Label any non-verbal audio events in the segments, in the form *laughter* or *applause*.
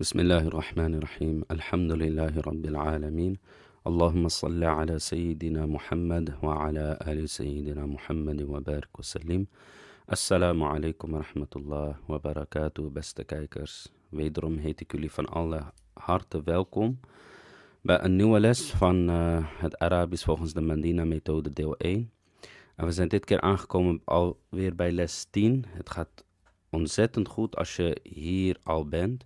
بسم الله الرحمن الرحيم الحمد لله رب العالمين اللهم صل على سيدنا محمد وعلى آل سيدنا محمد وبارك وسلم السلام عليكم ورحمة الله وبركاته بست كايكرز ويدرم هيت كلي فان الله هارت ويلكم بقى النوى لس فان هاد عربيس فوقنز دمان ميتود ديو اين En we zijn dit keer aangekomen alweer bij les 10. Het gaat ontzettend goed als je hier al bent.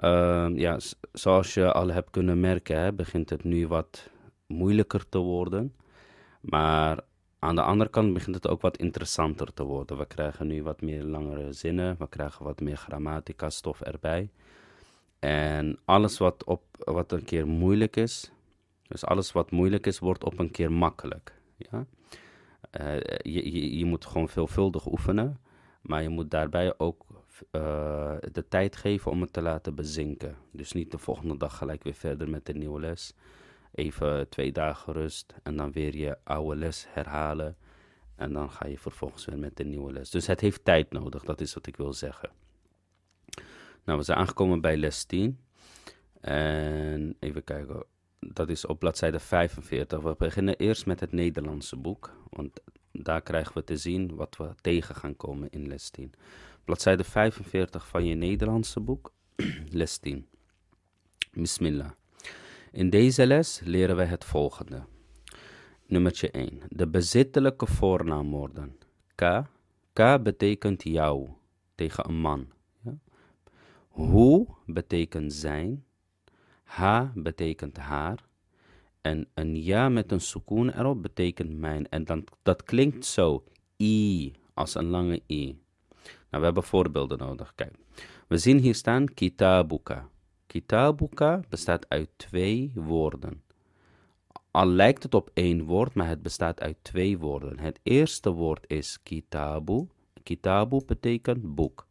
Ehm, ja, zoals je al hebt kunnen merken, hè, begint het nu wat moeilijker te worden. Maar aan de andere kant begint het ook wat interessanter te worden. We krijgen nu wat meer langere zinnen, we krijgen wat meer grammatica stof erbij. En alles wat, op, wat een keer moeilijk is, dus alles wat moeilijk is, wordt op een keer makkelijk. Ja? Eh, je, je, je moet gewoon veelvuldig oefenen, maar je moet daarbij ook eh, de tijd geven om het te laten bezinken. Dus niet de volgende dag gelijk weer verder met de nieuwe les. Even twee dagen rust en dan weer je oude les herhalen. En dan ga je vervolgens weer met de nieuwe les. Dus het heeft tijd nodig, dat is wat ik wil zeggen. Nou, we zijn aangekomen bij les 10. En even kijken, dat is op bladzijde 45. We beginnen eerst met het Nederlandse boek, want daar krijgen we te zien wat we tegen gaan komen in les 10. Bladzijde 45 van je Nederlandse boek, *clears throat* les 10. Bismillah. In deze les leren wij het volgende. Nummertje 1. De bezittelijke voornaamwoorden. K. K betekent jou tegen een man. Ja? Hoe betekent zijn. H betekent haar. En een ja met een sukoon erop betekent mijn. En dan, dat klinkt zo. I als een lange i. Nou, we hebben voorbeelden nodig. Kijk, we zien hier staan kitabuka. Kitabuka bestaat uit twee woorden. Al lijkt het op één woord, maar het bestaat uit twee woorden. Het eerste woord is kitabu. Kitabu betekent boek.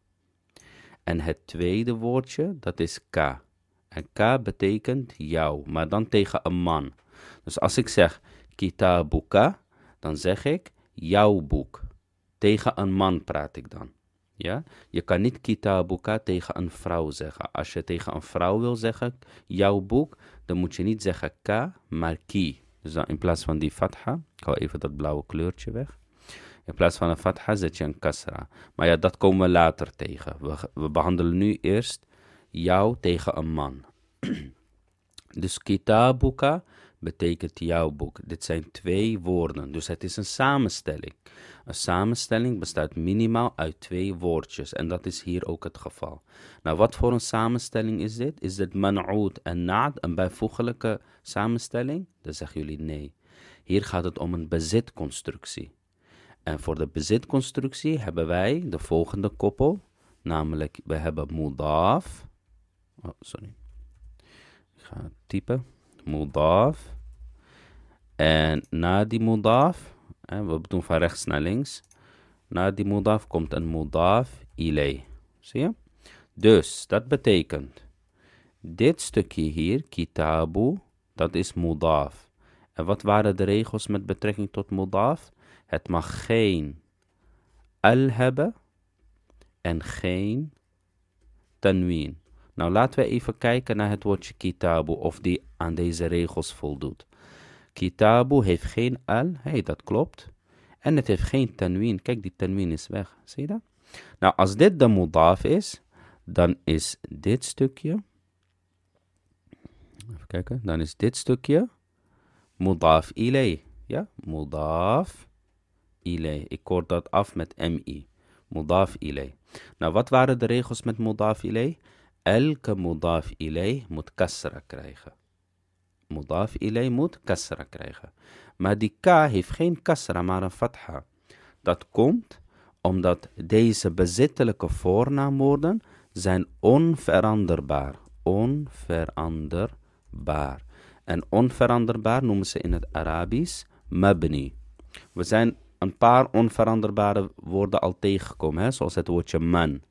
En het tweede woordje, dat is ka. En ka betekent jou, maar dan tegen een man. Dus als ik zeg kitabuka, dan zeg ik jouw boek. Tegen een man praat ik dan. Ja? Je kan niet kitabuka tegen een vrouw zeggen. Als je tegen een vrouw wil zeggen, jouw boek, dan moet je niet zeggen ka, maar ki. Dus dan in plaats van die fatha, ik hou even dat blauwe kleurtje weg. In plaats van een fatha zet je een kasra. Maar ja, dat komen we later tegen. We, we behandelen nu eerst jou tegen een man. *clears throat* dus kitabuka betekent jouw boek. Dit zijn twee woorden, dus het is een samenstelling. Een samenstelling bestaat minimaal uit twee woordjes en dat is hier ook het geval. Nou, wat voor een samenstelling is dit? Is dit man'oud en naad, een bijvoeglijke samenstelling? Dan zeggen jullie nee. Hier gaat het om een bezitconstructie. En voor de bezitconstructie hebben wij de volgende koppel, namelijk we hebben mudaf. Oh, sorry. Ik ga typen. Mudaf. En na die mudaf, en we doen van rechts naar links. Na die mudaf komt een mudaf ilay. Zie je? Dus dat betekent, dit stukje hier, kitabu, dat is mudaf. En wat waren de regels met betrekking tot mudaf? Het mag geen al hebben en geen tanwin. Nou, laten we even kijken naar het woordje kitabu, of die aan deze regels voldoet. Kitabu heeft geen al, hey, dat klopt. En het heeft geen tanwin. Kijk, die tanwin is weg. Zie je dat? Nou, als dit de mudaf is, dan is dit stukje. Even kijken. Dan is dit stukje mudaf ilay. Ja, mudaf ilay. Ik koord dat af met mi. Mudaf ilay. Nou, wat waren de regels met mudaf ilay? elke mudaf ilay moet kasra krijgen. Mudaf ilay moet kasra krijgen. Maar die k heeft geen kasra, maar een fatha. Dat komt omdat deze bezittelijke voornaamwoorden zijn onveranderbaar. Onveranderbaar. En onveranderbaar noemen ze in het Arabisch mabni. We zijn een paar onveranderbare woorden al tegengekomen, hè? zoals het woordje man.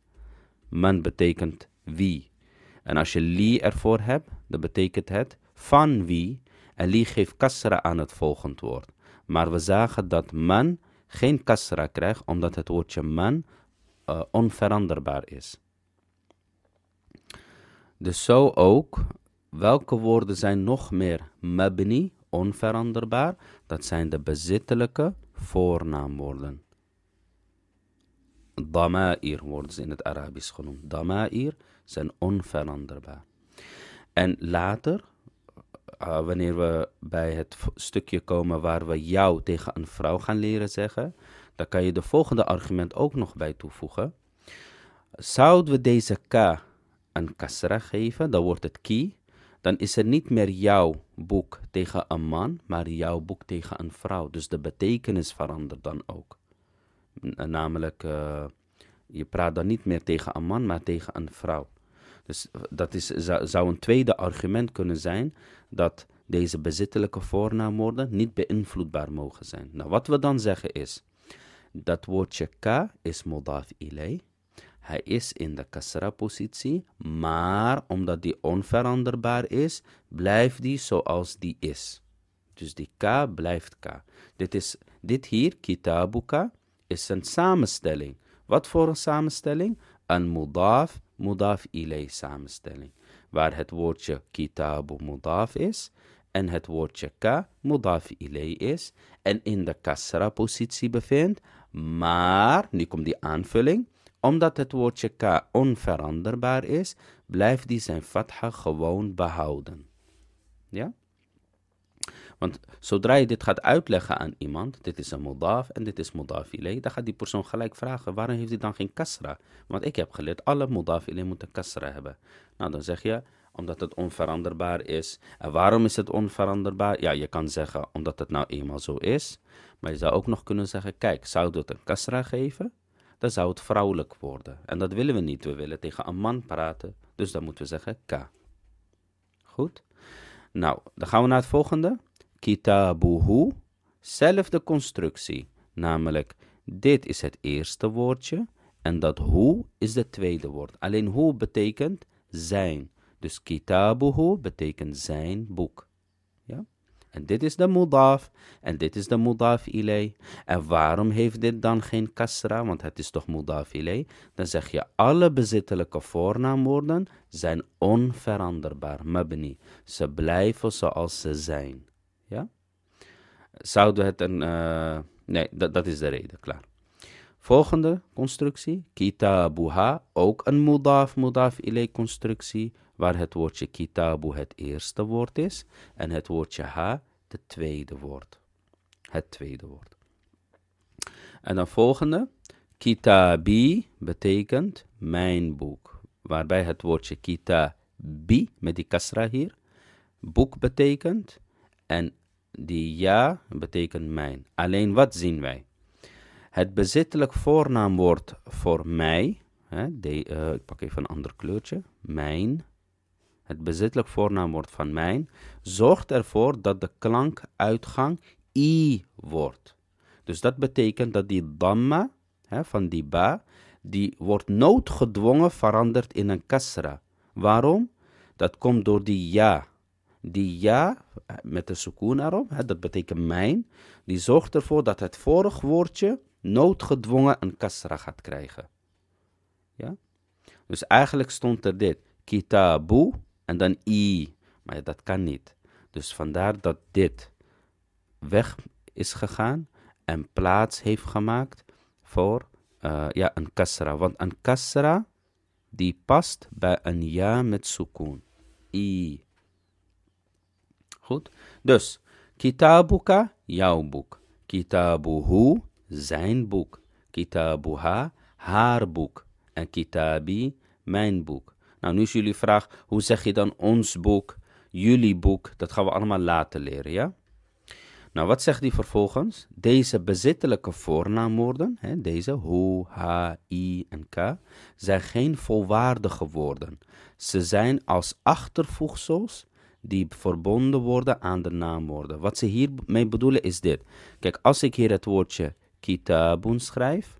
Man betekent wie. En als je li ervoor hebt, dan betekent het van wie. En li geeft kasra aan het volgend woord. Maar we zagen dat man geen kasra krijgt, omdat het woordje man eh, onveranderbaar is. Dus zo ook, welke woorden zijn nog meer mabni, onveranderbaar? Dat zijn de bezittelijke voornaamwoorden. Dama'ir worden ze in het Arabisch genoemd. Dama'ir zijn onveranderbaar. En later, eh, wanneer we bij het stukje komen waar we jou tegen een vrouw gaan leren zeggen, dan kan je de volgende argument ook nog bij toevoegen. Zouden we deze k een kasra geven, dan wordt het ki, dan is er niet meer jouw boek tegen een man, maar jouw boek tegen een vrouw. Dus de betekenis verandert dan ook. Namelijk, eh, je praat dan niet meer tegen een man, maar tegen een vrouw. Dus eh, dat is, zou een tweede argument kunnen zijn dat deze bezittelijke voornaamwoorden niet beïnvloedbaar mogen zijn. Nou, wat we dan zeggen is, dat woordje ka is modaf ilay. Hij is in de kasra-positie, maar omdat die onveranderbaar is, blijft die zoals die is. Dus die ka blijft ka. Dit, is, dit hier, kitabuka, is een samenstelling. Wat voor een samenstelling? Een modaf mudaf ilay samenstelling. Waar het woordje kitabu mudaf is en het woordje ka mudaf ilay is. En in de kasra positie bevindt. Maar, nu komt die aanvulling. Omdat het woordje ka onveranderbaar is, blijft die zijn fatha gewoon behouden. Ja? Want zodra je dit gaat uitleggen aan iemand, dit is een modaf en dit is modaf dan gaat die persoon gelijk vragen, waarom heeft hij dan geen kasra? Want ik heb geleerd, alle modaf moeten kasra hebben. Nou, dan zeg je, omdat het onveranderbaar is. En waarom is het onveranderbaar? Ja, je kan zeggen, omdat het nou eenmaal zo is. Maar je zou ook nog kunnen zeggen, kijk, zou het een kasra geven? Dan zou het vrouwelijk worden. En dat willen we niet. We willen tegen een man praten. Dus dan moeten we zeggen, ka. Goed? Nou, dan gaan we naar het volgende kitabuhu, zelfde constructie. Namelijk, dit is het eerste woordje en dat hoe is het tweede woord. Alleen hoe betekent zijn. Dus kitabuhu betekent zijn boek. Ja? En dit is de mudaf. En dit is de mudaf ilay. En waarom heeft dit dan geen kasra? Want het is toch mudaf ilay? Dan zeg je alle bezittelijke voornaamwoorden zijn onveranderbaar. Mabni. Ze blijven zoals ze zijn. Ja? Zouden het een. Eh, nee, dat, dat is de reden, klaar. Volgende constructie, kitabuha, ook een mudaf, mudaf ilay constructie, waar het woordje kitabu het eerste woord is en het woordje ha het tweede woord. Het tweede woord. En dan volgende, kitabi betekent mijn boek, waarbij het woordje kitabi, met die kasra hier, boek betekent en die ja betekent mijn. Alleen wat zien wij? Het bezittelijk voornaamwoord voor mij, hè, eh, ik pak even een ander kleurtje, mijn. Het bezittelijk voornaamwoord van mijn zorgt ervoor dat de klankuitgang i wordt. Dus dat betekent dat die damma hè, van die ba, die wordt noodgedwongen veranderd in een kasra. Waarom? Dat komt door die ja. Die ja, met de sukoon erop, dat betekent mijn, die zorgt ervoor dat het vorig woordje noodgedwongen een kasra gaat krijgen. Ja? Dus eigenlijk stond er dit, kitabu en dan i, maar dat kan niet. Dus vandaar dat dit weg is gegaan en plaats heeft gemaakt voor eh, ja, een kasra. Want een kasra die past bij een ja met sukoon. I. Dus, kitabuka, jouw boek. Kitabuhu, zijn boek. Kitabuha, haar boek. En kitabi, mijn boek. Nou, nu is jullie vraag, hoe zeg je dan ons boek, jullie boek? Dat gaan we allemaal later leren, ja? Nou, wat zegt hij vervolgens? Deze bezittelijke voornaamwoorden, hè, deze hoe, ha, i en k, zijn geen volwaardige woorden. Ze zijn als achtervoegsels die verbonden worden aan de naamwoorden. Wat ze hiermee bedoelen is dit. Kijk, als ik hier het woordje kitabun schrijf,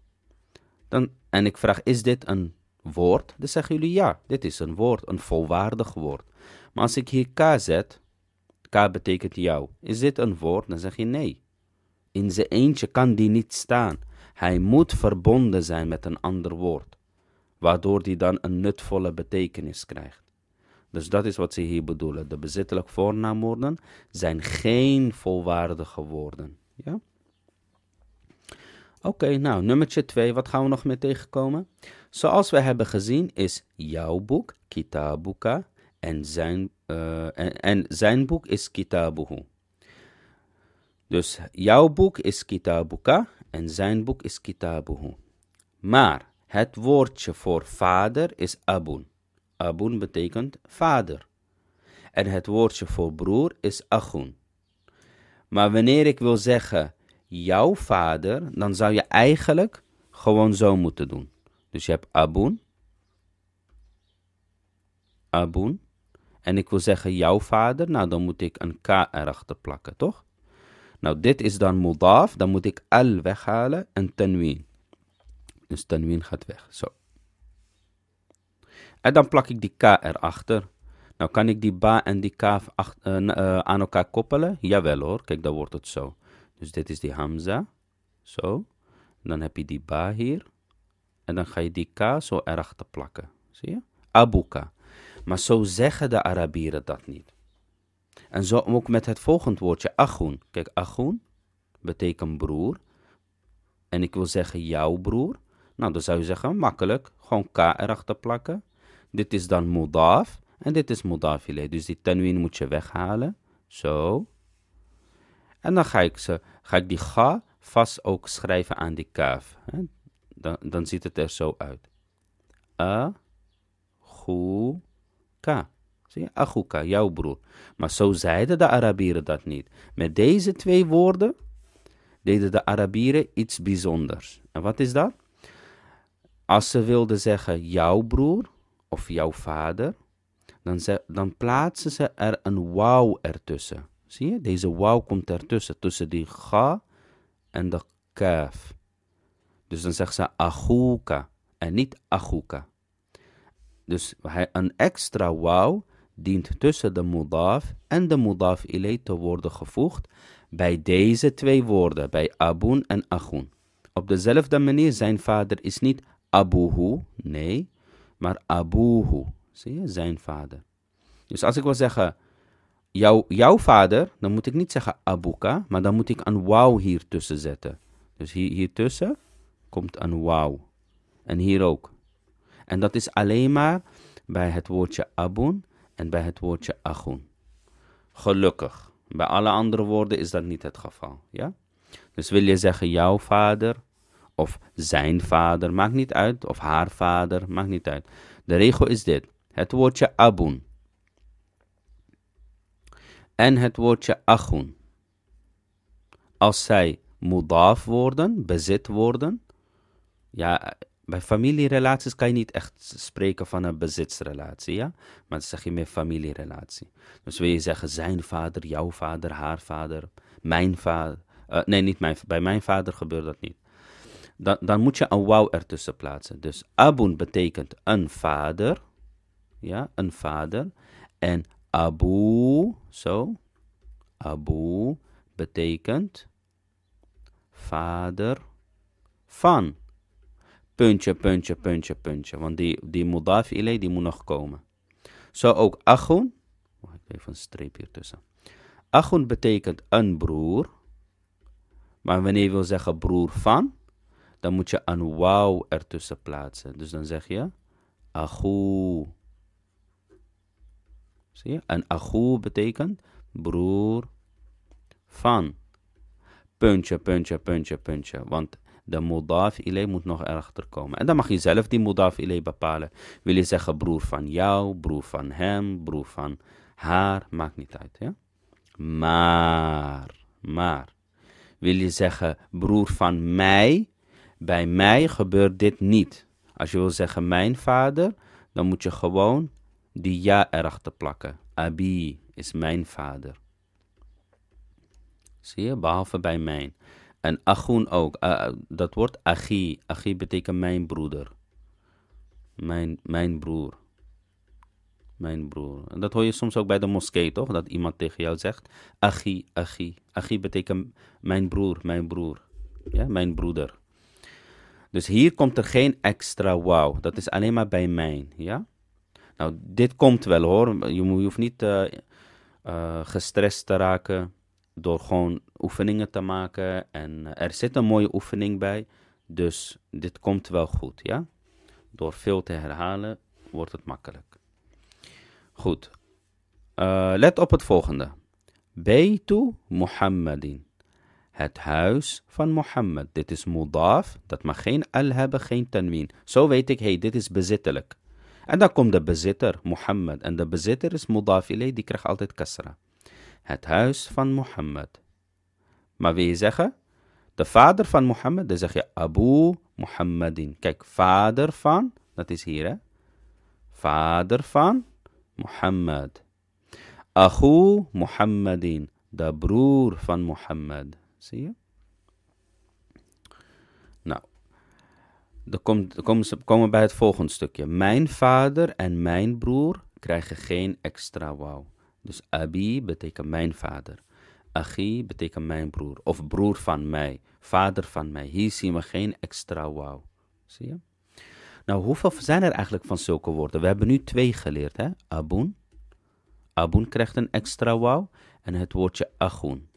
dan, en ik vraag, is dit een woord? Dan zeggen jullie ja, dit is een woord, een volwaardig woord. Maar als ik hier k zet, k betekent jou, is dit een woord? Dan zeg je nee. In zijn eentje kan die niet staan. Hij moet verbonden zijn met een ander woord, waardoor die dan een nutvolle betekenis krijgt. Dus dat is wat ze hier bedoelen. De bezittelijk voornaamwoorden zijn geen volwaardige woorden. Ja? Oké, nou, nummertje 2, wat gaan we nog meer tegenkomen? Zoals we hebben gezien is jouw boek Kitabuka en zijn, eh, en, en, zijn boek is Kitabuhu. Dus jouw boek is Kitabuka en zijn boek is Kitabuhu. Maar het woordje voor vader is Abun. Abun betekent vader. En het woordje voor broer is achun. Maar wanneer ik wil zeggen jouw vader, dan zou je eigenlijk gewoon zo moeten doen. Dus je hebt abun. Abun. En ik wil zeggen jouw vader, nou dan moet ik een k erachter plakken, toch? Nou, dit is dan mudaf, dan moet ik al weghalen en tanwin. Dus tanwin gaat weg, zo. En dan plak ik die k erachter. Nou kan ik die ba en die k eh, eh, aan elkaar koppelen? Jawel hoor, kijk dan wordt het zo. Dus dit is die hamza, zo. dan heb je die ba hier. En dan ga je die k zo erachter plakken. Zie je? Abuka. Maar zo zeggen de Arabieren dat niet. En zo ook met het volgende woordje, Achun. Kijk, Achun betekent broer. En ik wil zeggen jouw broer. Nou, dan zou je zeggen, makkelijk. Gewoon K erachter plakken. Dit is dan mudaf en dit is mudaf Dus die tanwin moet je weghalen. Zo. En dan ga ik, ze, ga ik die ga vast ook schrijven aan die kaaf. Dan, dan ziet het er zo uit. A, goe, ka. Zie je? k. jouw broer. Maar zo zeiden de Arabieren dat niet. Met deze twee woorden deden de Arabieren iets bijzonders. En wat is dat? Als ze wilden zeggen jouw broer, of jouw vader, dan, dan plaatsen ze er een wauw ertussen. Zie je? Deze wauw komt ertussen, tussen die ga en de kaf. Dus dan zegt ze achuka en niet achuka. Dus een extra wauw dient tussen de mudaf en de mudaf ilay te worden gevoegd bij deze twee woorden, bij abun en achun. Op dezelfde manier, zijn vader is niet abuhu, nee, maar abuhu. Zie je, zijn vader. Dus als ik wil zeggen, jou, jouw vader, dan moet ik niet zeggen abuka, maar dan moet ik een wauw hier tussen zetten. Dus hier, hier tussen komt een wauw. En hier ook. En dat is alleen maar bij het woordje abun en bij het woordje achun. Gelukkig. Bij alle andere woorden is dat niet het geval. Ja? Dus wil je zeggen jouw vader, of zijn vader, maakt niet uit, of haar vader, maakt niet uit. De regel is dit: het woordje abun en het woordje achun. Als zij mudaf worden, bezit worden, ja, bij familierelaties kan je niet echt spreken van een bezitsrelatie, ja? Maar dan zeg je meer familierelatie. Dus wil je zeggen zijn vader, jouw vader, haar vader, mijn vader. Eh, nee, niet mijn, bij mijn vader gebeurt dat niet dan, dan moet je een wauw ertussen plaatsen. Dus abun betekent een vader. Ja, een vader. En abu, zo. Abu betekent vader van. Puntje, puntje, puntje, puntje. Want die, die mudaf ilay, die moet nog komen. Zo ook achun. ik even een streep hier tussen. Achun betekent een broer. Maar wanneer je wil zeggen broer van, dan moet je een wauw ertussen plaatsen. Dus dan zeg je ahu, Zie je? En ahu betekent broer van. Puntje, puntje, puntje, puntje. Want de modaf ilay moet nog erachter komen. En dan mag je zelf die modaf ilay bepalen. Wil je zeggen broer van jou, broer van hem, broer van haar, maakt niet uit. Ja? Maar, maar. Wil je zeggen broer van mij, bij mij gebeurt dit niet. Als je wil zeggen mijn vader, dan moet je gewoon die ja erachter plakken. Abi is mijn vader. Zie je, behalve bij mijn. En achun ook. Eh, eh, dat woord achi. Achi betekent mijn broeder. Mijn, mijn broer. Mijn broer. En dat hoor je soms ook bij de moskee, toch? Dat iemand tegen jou zegt: Achi, achi. Achi betekent mijn broer, mijn broer. Ja, mijn broeder. Dus hier komt er geen extra wow. Dat is alleen maar bij mijn. Ja? Nou, dit komt wel hoor. Je, hoeft niet uh, gestrest te raken door gewoon oefeningen te maken. En eh, er zit een mooie oefening bij. Dus dit komt wel goed. Ja? Door veel te herhalen wordt het makkelijk. Goed. let op het volgende. Beitu Muhammadin het huis van Mohammed. Dit is mudaf, dat mag geen al hebben, geen tanwin. Zo weet ik, hey, dit is bezittelijk. En dan komt de bezitter, Mohammed. En de bezitter is mudaf die krijgt altijd kasra. Het huis van Mohammed. Maar wil je zeggen, de vader van Mohammed, dan zeg je Abu Mohammedin. Kijk, vader van, dat is hier hè. Vader van Mohammed. Achu Mohammedin, de broer van Mohammed. Zie je? Nou, dan komen ze komen bij het volgende stukje. Mijn vader en mijn broer krijgen geen extra wauw. Dus abi betekent mijn vader. Achi betekent mijn broer. Of broer van mij. Vader van mij. Hier zien we geen extra wauw. Zie je? Nou, hoeveel zijn er eigenlijk van zulke woorden? We hebben nu twee geleerd, hè? Abun. Abun krijgt een extra wauw. En het woordje achun.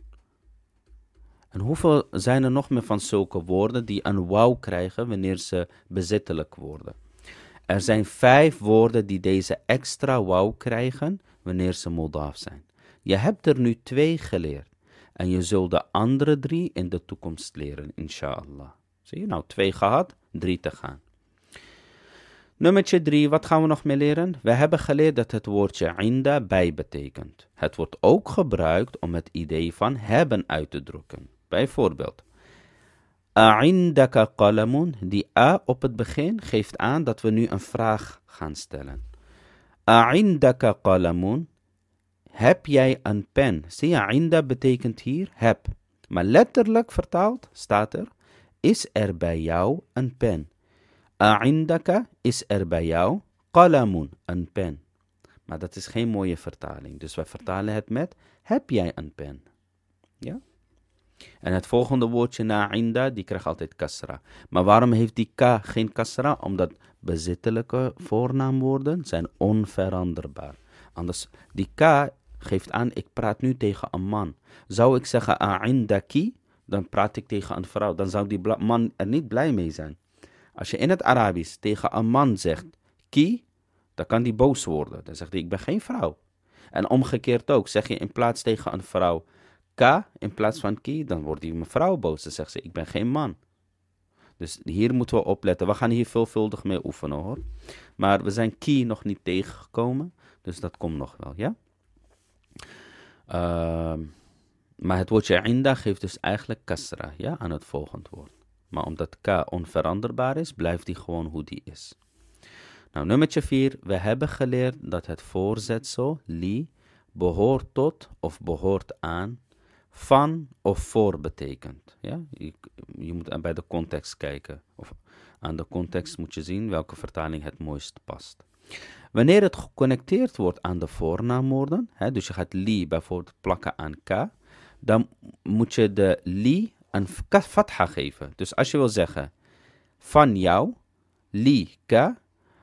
En hoeveel zijn er nog meer van zulke woorden die een wauw krijgen wanneer ze bezittelijk worden? Er zijn vijf woorden die deze extra wauw krijgen wanneer ze modaf zijn. Je hebt er nu twee geleerd. En je zult de andere drie in de toekomst leren, inshallah. Zie je nou, twee gehad, drie te gaan. Nummertje Drie. wat gaan we nog meer leren? We hebben geleerd dat het woordje inda bij betekent. Het wordt ook gebruikt om het idee van hebben uit te drukken. Bijvoorbeeld, Aindaka qalamun, die A op het begin geeft aan dat we nu een vraag gaan stellen. Aindaka qalamun, heb jij een pen? Zie je, ainda betekent hier heb. Maar letterlijk vertaald staat er, is er bij jou een pen? Aindaka is er bij jou qalamun, een pen. Maar dat is geen mooie vertaling. Dus wij vertalen het met, heb jij een pen? Ja? En het volgende woordje na inda, die krijgt altijd kasra. Maar waarom heeft die ka geen kasra? Omdat bezittelijke voornaamwoorden zijn onveranderbaar. Anders, die ka geeft aan, ik praat nu tegen een man. Zou ik zeggen a'indaki, dan praat ik tegen een vrouw. Dan zou die man er niet blij mee zijn. Als je in het Arabisch tegen een man zegt ki, dan kan die boos worden. Dan zegt hij, ik ben geen vrouw. En omgekeerd ook, zeg je in plaats tegen een vrouw K in plaats van ki, dan wordt die mevrouw boos. Dan zegt ze, ik ben geen man. Dus hier moeten we opletten. We gaan hier veelvuldig mee oefenen hoor. Maar we zijn ki nog niet tegengekomen. Dus dat komt nog wel, ja? Ehm, maar het woordje inda geeft dus eigenlijk kasra ja, aan het volgend woord. Maar omdat k onveranderbaar is, blijft die gewoon hoe die is. Nou, nummertje 4. We hebben geleerd dat het voorzetsel li behoort tot of behoort aan van of voor betekent. Ja? Je, je moet bij de context kijken. Of aan de context moet je zien welke vertaling het mooist past. Wanneer het geconnecteerd wordt aan de voornaamwoorden, hè, dus je gaat li bijvoorbeeld plakken aan ka, dan moet je de li een fatha geven. Dus als je wil zeggen van jou, li ka,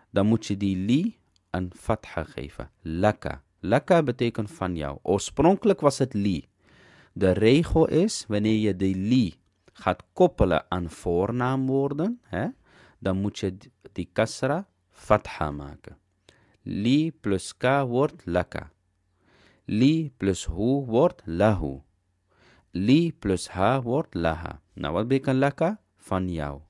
dan moet je die li een fatha geven. Laka. Laka betekent van jou. Oorspronkelijk was het li. De regel is, wanneer je de li gaat koppelen aan voornaamwoorden, hè, dan moet je die kasra fatha maken. Li plus ka wordt laka. Li plus hu wordt lahu. Li plus ha wordt laha. Nou, wat betekent laka? Van jou.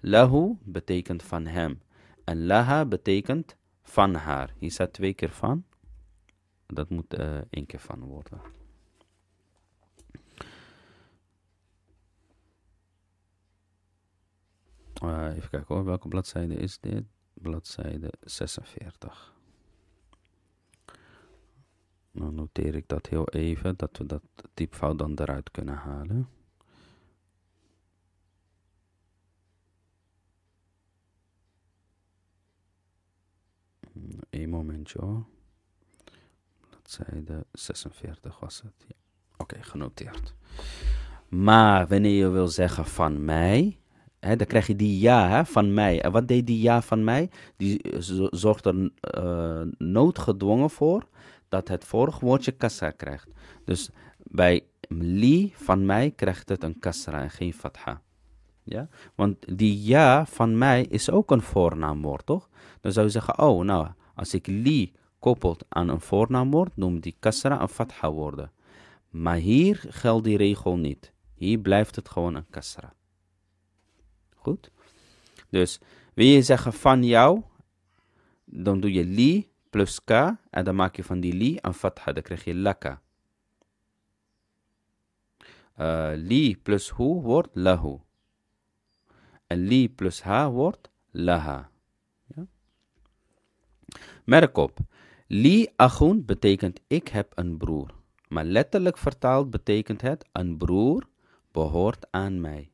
Lahu betekent van hem. En laha betekent van haar. Hier staat twee keer van. Dat moet eh, één keer van worden. Eh, even kijken hoor, welke bladzijde is dit? Bladzijde 46. Dan noteer ik dat heel even, dat we dat typfout dan eruit kunnen halen. Eén momentje hoor. Bladzijde 46 was het. Oké, genoteerd. Maar wanneer je wil zeggen van mij, dan krijg je die ja hè, van mij. En wat deed die ja van mij? Die eh, zorgt er eh, noodgedwongen voor dat het vorige woordje kasra krijgt. Dus bij li van mij krijgt het een kasra en geen fatha. Ja? Want die ja van mij is ook een voornaamwoord, toch? Dan zou je zeggen, oh nou, als ik li koppelt aan een voornaamwoord, noem die kasra een fatha woorden. Maar hier geldt die regel niet. Hier blijft het gewoon een kasra. Dus wil je zeggen van jou, dan doe je li plus k en dan maak je van die li een fatha, dan krijg je laka. Eh, li plus hu wordt lahu. En li plus ha wordt laha. Ja? Merk op, li achun betekent ik heb een broer. Maar letterlijk vertaald betekent het een broer behoort aan mij.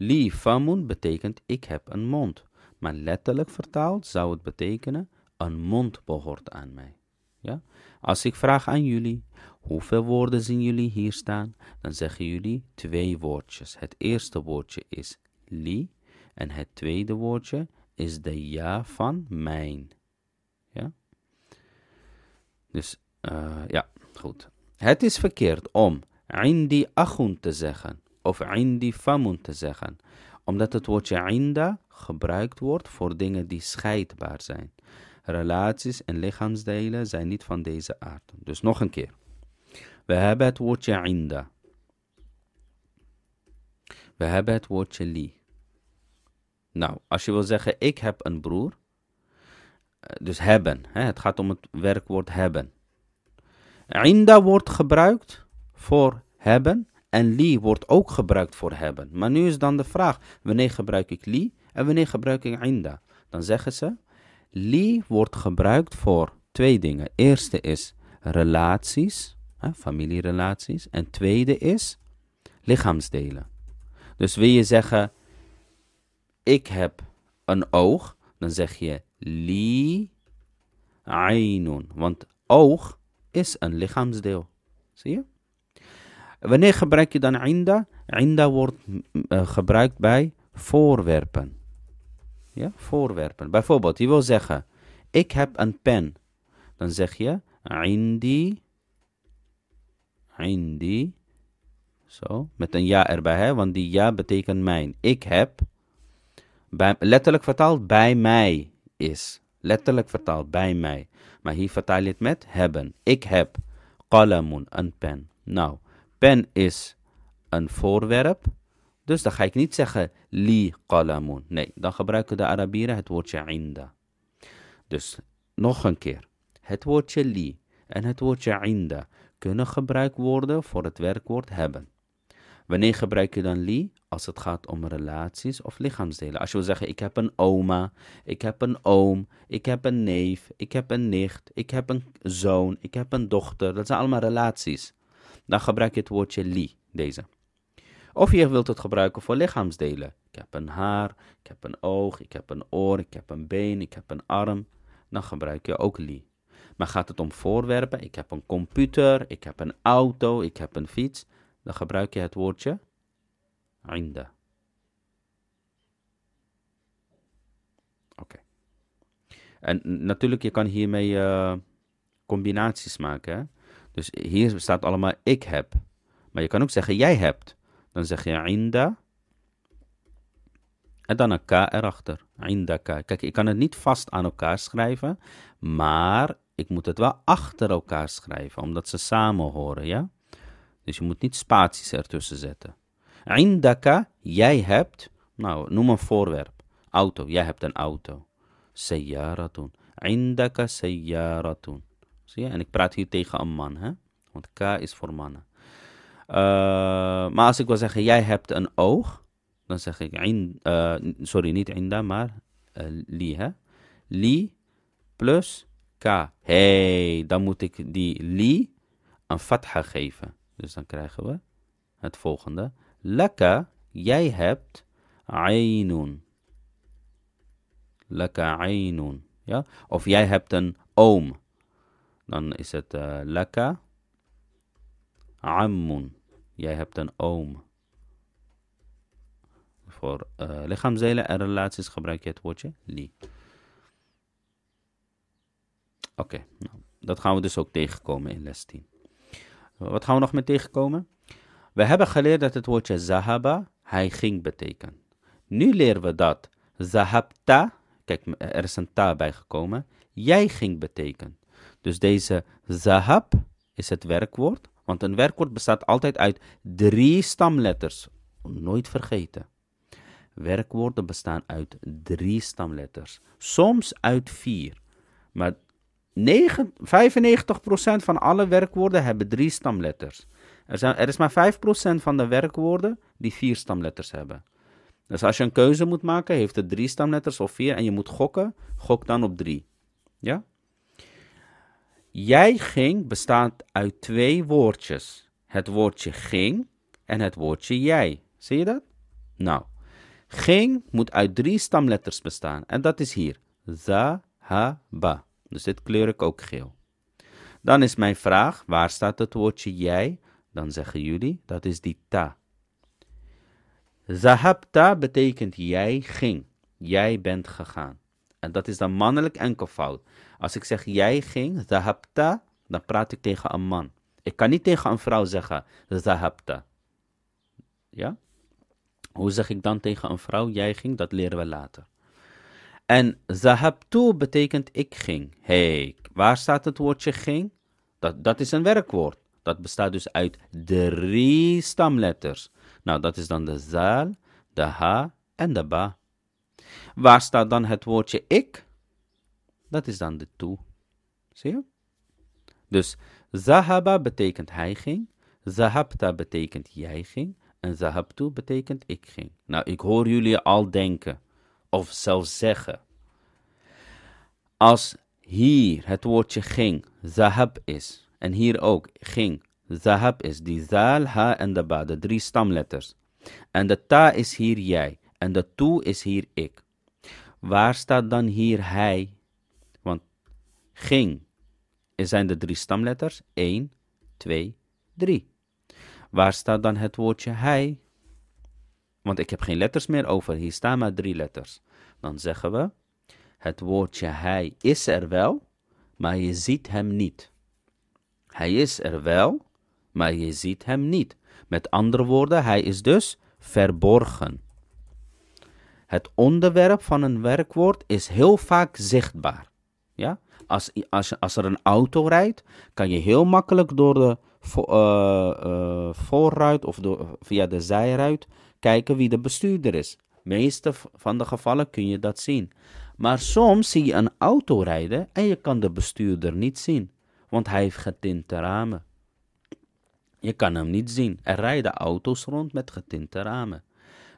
Li famun betekent ik heb een mond. Maar letterlijk vertaald zou het betekenen een mond behoort aan mij. Ja? Als ik vraag aan jullie, hoeveel woorden zien jullie hier staan? Dan zeggen jullie twee woordjes. Het eerste woordje is li en het tweede woordje is de ja van mijn. Ja? Dus eh, ja, goed. Het is verkeerd om indi achun te zeggen of indi famun te zeggen. Omdat het woordje inda gebruikt wordt voor dingen die scheidbaar zijn. Relaties en lichaamsdelen zijn niet van deze aard. Dus nog een keer. We hebben het woordje inda. We hebben het woordje li. Nou, als je wil zeggen ik heb een broer. Eh, dus hebben. Hè? Het gaat om het werkwoord hebben. Inda wordt gebruikt voor hebben en li wordt ook gebruikt voor hebben. Maar nu is dan de vraag, wanneer gebruik ik li en wanneer gebruik ik inda? Dan zeggen ze, li wordt gebruikt voor twee dingen. Eerste is relaties, hè, familierelaties. En tweede is lichaamsdelen. Dus wil je zeggen, ik heb een oog, dan zeg je li ainun. Want oog is een lichaamsdeel. Zie je? Wanneer gebruik je dan inda? Inda wordt eh, gebruikt bij voorwerpen. Ja, voorwerpen. Bijvoorbeeld, je wil zeggen, ik heb een pen. Dan zeg je, indi, indi, zo, met een ja erbij, hè? want die ja betekent mijn. Ik heb, letterlijk vertaald, bij mij is. Letterlijk vertaald, bij mij. Maar hier vertaal je het met hebben. Ik heb qalamun, een pen. Nou, Pen is een voorwerp. Dus dan ga ik niet zeggen li qalamun. Nee, dan gebruiken de Arabieren het woordje inda. Dus nog een keer. Het woordje li en het woordje inda kunnen gebruikt worden voor het werkwoord hebben. Wanneer gebruik je dan li? Als het gaat om relaties of lichaamsdelen. Als je wil zeggen, ik heb een oma, ik heb een oom, ik heb een neef, ik heb een nicht, ik heb een zoon, ik heb een dochter. Dat zijn allemaal relaties dan gebruik je het woordje li, deze. Of je wilt het gebruiken voor lichaamsdelen. Ik heb een haar, ik heb een oog, ik heb een oor, ik heb een been, ik heb een arm. Dan gebruik je ook li. Maar gaat het om voorwerpen? Ik heb een computer, ik heb een auto, ik heb een fiets. Dan gebruik je het woordje inda. Oké. En natuurlijk, je kan hiermee eh, combinaties maken. Hè? Dus hier staat allemaal ik heb. Maar je kan ook zeggen jij hebt. Dan zeg je inda. En dan een k erachter. Indaka. Kijk, ik kan het niet vast aan elkaar schrijven. Maar ik moet het wel achter elkaar schrijven. Omdat ze samen horen, ja? Dus je moet niet spaties ertussen zetten. Indaka, jij hebt. Nou, noem een voorwerp. Auto, jij hebt een auto. Sayyaratun. Indaka sayyaratun. Zie En ik praat hier tegen een man, hè? want K is voor mannen. Eh, maar als ik wil zeggen, jij hebt een oog, dan zeg ik, in, eh, sorry, niet inda, maar uh, li, hè? Li plus K. hey, dan moet ik die li een fatha geven. Dus dan krijgen we het volgende. Laka, jij hebt aynun. Laka aynun. Ja? Of jij hebt een oom. Dan is het eh, laka ammun. Jij hebt een oom. Voor uh, en relaties gebruik je het woordje li. Oké, nou, dat gaan we dus ook tegenkomen in les 10. Wat gaan we nog meer tegenkomen? We hebben geleerd dat het woordje zahaba, hij ging, betekent. Nu leren we dat zahabta, kijk, er is een ta bijgekomen, jij ging betekenen. Dus deze zahab is het werkwoord. Want een werkwoord bestaat altijd uit drie stamletters. Nooit vergeten. Werkwoorden bestaan uit drie stamletters. Soms uit vier. Maar 95% van alle werkwoorden hebben drie stamletters. Er, zijn, er is maar 5% van de werkwoorden die vier stamletters hebben. Dus als je een keuze moet maken, heeft het drie stamletters of vier en je moet gokken, gok dan op drie. Ja? Jij ging bestaat uit twee woordjes. Het woordje ging en het woordje jij. Zie je dat? Nou, ging moet uit drie stamletters bestaan. En dat is hier. Zahaba. Dus dit kleur ik ook geel. Dan is mijn vraag, waar staat het woordje jij? Dan zeggen jullie, dat is die ta. Zahabta betekent jij ging. Jij bent gegaan. En dat is dan mannelijk enkelvoud. Als ik zeg jij ging, zahabta, dan praat ik tegen een man. Ik kan niet tegen een vrouw zeggen, zahabta. Ja? Hoe zeg ik dan tegen een vrouw, jij ging? Dat leren we later. En zahabtu betekent ik ging. hey, waar staat het woordje ging? Dat, dat is een werkwoord. Dat bestaat dus uit drie stamletters. Nou, dat is dan de zaal, de ha en de ba. Waar staat dan het woordje ik? Dat is dan de toe. Zie je? Dus zahaba betekent hij ging. Zahabta betekent jij ging. En zahabtu betekent ik ging. Nou, ik hoor jullie al denken. Of zelfs zeggen. Als hier het woordje ging, zahab is. En hier ook ging, zahab is. Die zaal, ha en de ba, de drie stamletters. En de ta is hier jij. En de toe is hier ik. Waar staat dan hier hij? ging er zijn de drie stamletters 1, 2, 3. Waar staat dan het woordje hij? Want ik heb geen letters meer over. Hier staan maar drie letters. Dan zeggen we: Het woordje hij is er wel, maar je ziet hem niet. Hij is er wel, maar je ziet hem niet. Met andere woorden, hij is dus verborgen. Het onderwerp van een werkwoord is heel vaak zichtbaar. Ja? als, als, als er een auto rijdt, kan je heel makkelijk door de eh, eh, voorruit of door, via de zijruit kijken wie de bestuurder is. Meeste van de gevallen kun je dat zien. Maar soms zie je een auto rijden en je kan de bestuurder niet zien, want hij heeft getinte ramen. Je kan hem niet zien. Er rijden auto's rond met getinte ramen.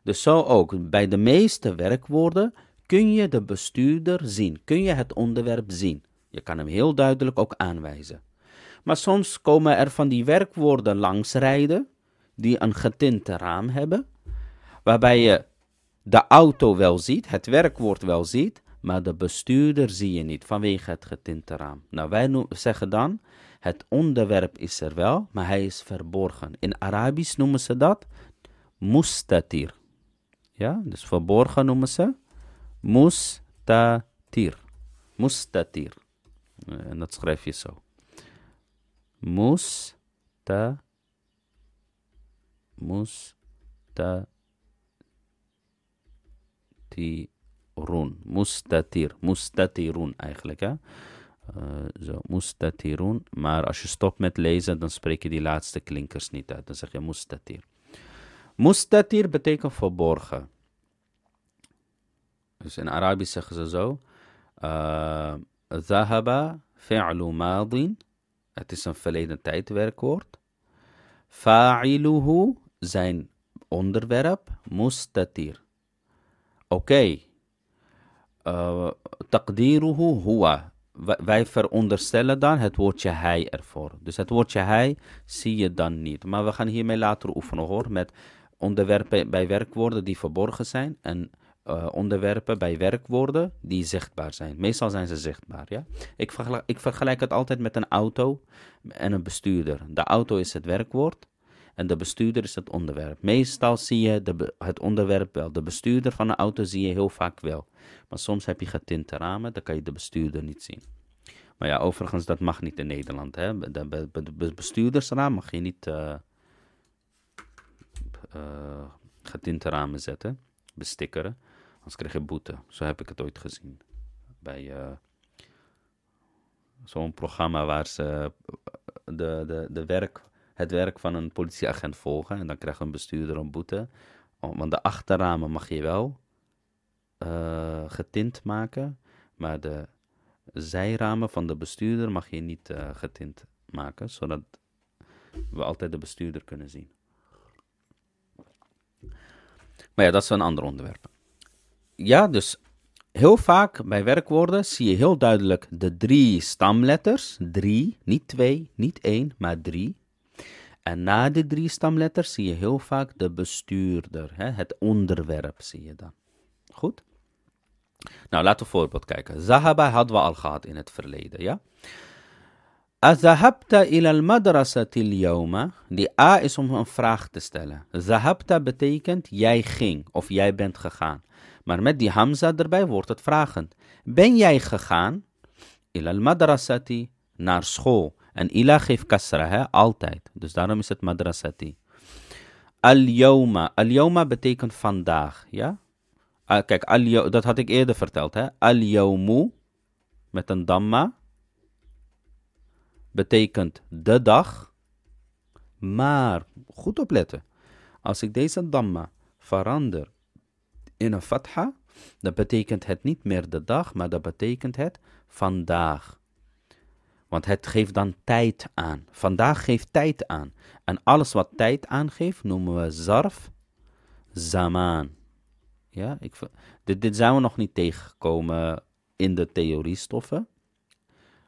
Dus zo ook, bij de meeste werkwoorden kun je de bestuurder zien, kun je het onderwerp zien. Je kan hem heel duidelijk ook aanwijzen. Maar soms komen er van die werkwoorden langsrijden die een getinte raam hebben, waarbij je de auto wel ziet, het werkwoord wel ziet, maar de bestuurder zie je niet vanwege het getinte raam. Nou, wij zeggen dan, het onderwerp is er wel, maar hij is verborgen. In Arabisch noemen ze dat mustatir. Ja, dus verborgen noemen ze mustatir. Mustatir. En dat schrijf je zo. Musta. Musta. Mustatirun. Mustatir. Mustatirun eigenlijk. Hè? Eh, zo, mustatirun. Maar als je stopt met lezen, dan spreek je die laatste klinkers niet uit. Dan zeg je mustatir. Mustatir betekent verborgen. Dus in Arabisch zeggen ze zo. Uh, Zahaba fi'lu madin. Het is een verleden tijdwerkwoord. Fa'iluhu zijn onderwerp. Mustatir. Oké. Okay. Eh, uh, huwa. Wij veronderstellen dan het woordje hij ervoor. Dus het woordje hij zie je dan niet. Maar we gaan hiermee later oefenen hoor. Met onderwerpen bij werkwoorden die verborgen zijn. En uh, onderwerpen, bij werkwoorden die zichtbaar zijn. Meestal zijn ze zichtbaar. Ja? Ik, vergelijk, ik vergelijk het altijd met een auto en een bestuurder. De auto is het werkwoord en de bestuurder is het onderwerp. Meestal zie je de, het onderwerp wel. De bestuurder van een auto zie je heel vaak wel. Maar soms heb je getinte ramen, dan kan je de bestuurder niet zien. Maar ja, overigens, dat mag niet in Nederland. Hè? De, de, bestuurdersraam mag je niet uh, getinte ramen zetten, bestikkeren. Anders krijg je boete. Zo heb ik het ooit gezien. Bij eh, zo'n programma waar ze eh, de, de, de werk, het werk van een politieagent volgen. En dan krijgt een bestuurder een boete. Oh, want de achterramen mag je wel eh, getint maken. Maar de zijramen van de bestuurder mag je niet getint maken. Zodat we altijd de bestuurder kunnen zien. Maar ja, dat is een ander onderwerp ja, dus heel vaak bij werkwoorden zie je heel duidelijk de drie stamletters. Drie, niet twee, niet één, maar drie. En na de drie stamletters zie je heel vaak de bestuurder, hè? het onderwerp zie je dan. Goed? Nou, laten we voorbeeld kijken. Zahaba hadden we al gehad in het verleden, ja? al madrasa til yawma. Die A is om een vraag te stellen. Zahabta betekent jij ging of jij bent gegaan. Maar met die hamza erbij wordt het vragend. Ben jij gegaan? Ilal madrasati, naar school. En ila geeft kasra, hè? altijd. Dus daarom is het madrasati. Al-yawma. Al-yawma betekent vandaag, ja? Ah, kijk, al dat had ik eerder verteld, hè? al met een damma, betekent de dag. Maar, goed opletten. Als ik deze damma verander in een fatha, dat betekent het niet meer de dag, maar dat betekent het vandaag. Want het geeft dan tijd aan. Vandaag geeft tijd aan. En alles wat tijd aangeeft noemen we zarf, zaman. Ja, ik, dit, dit zijn we nog niet tegengekomen in de theoriestoffen.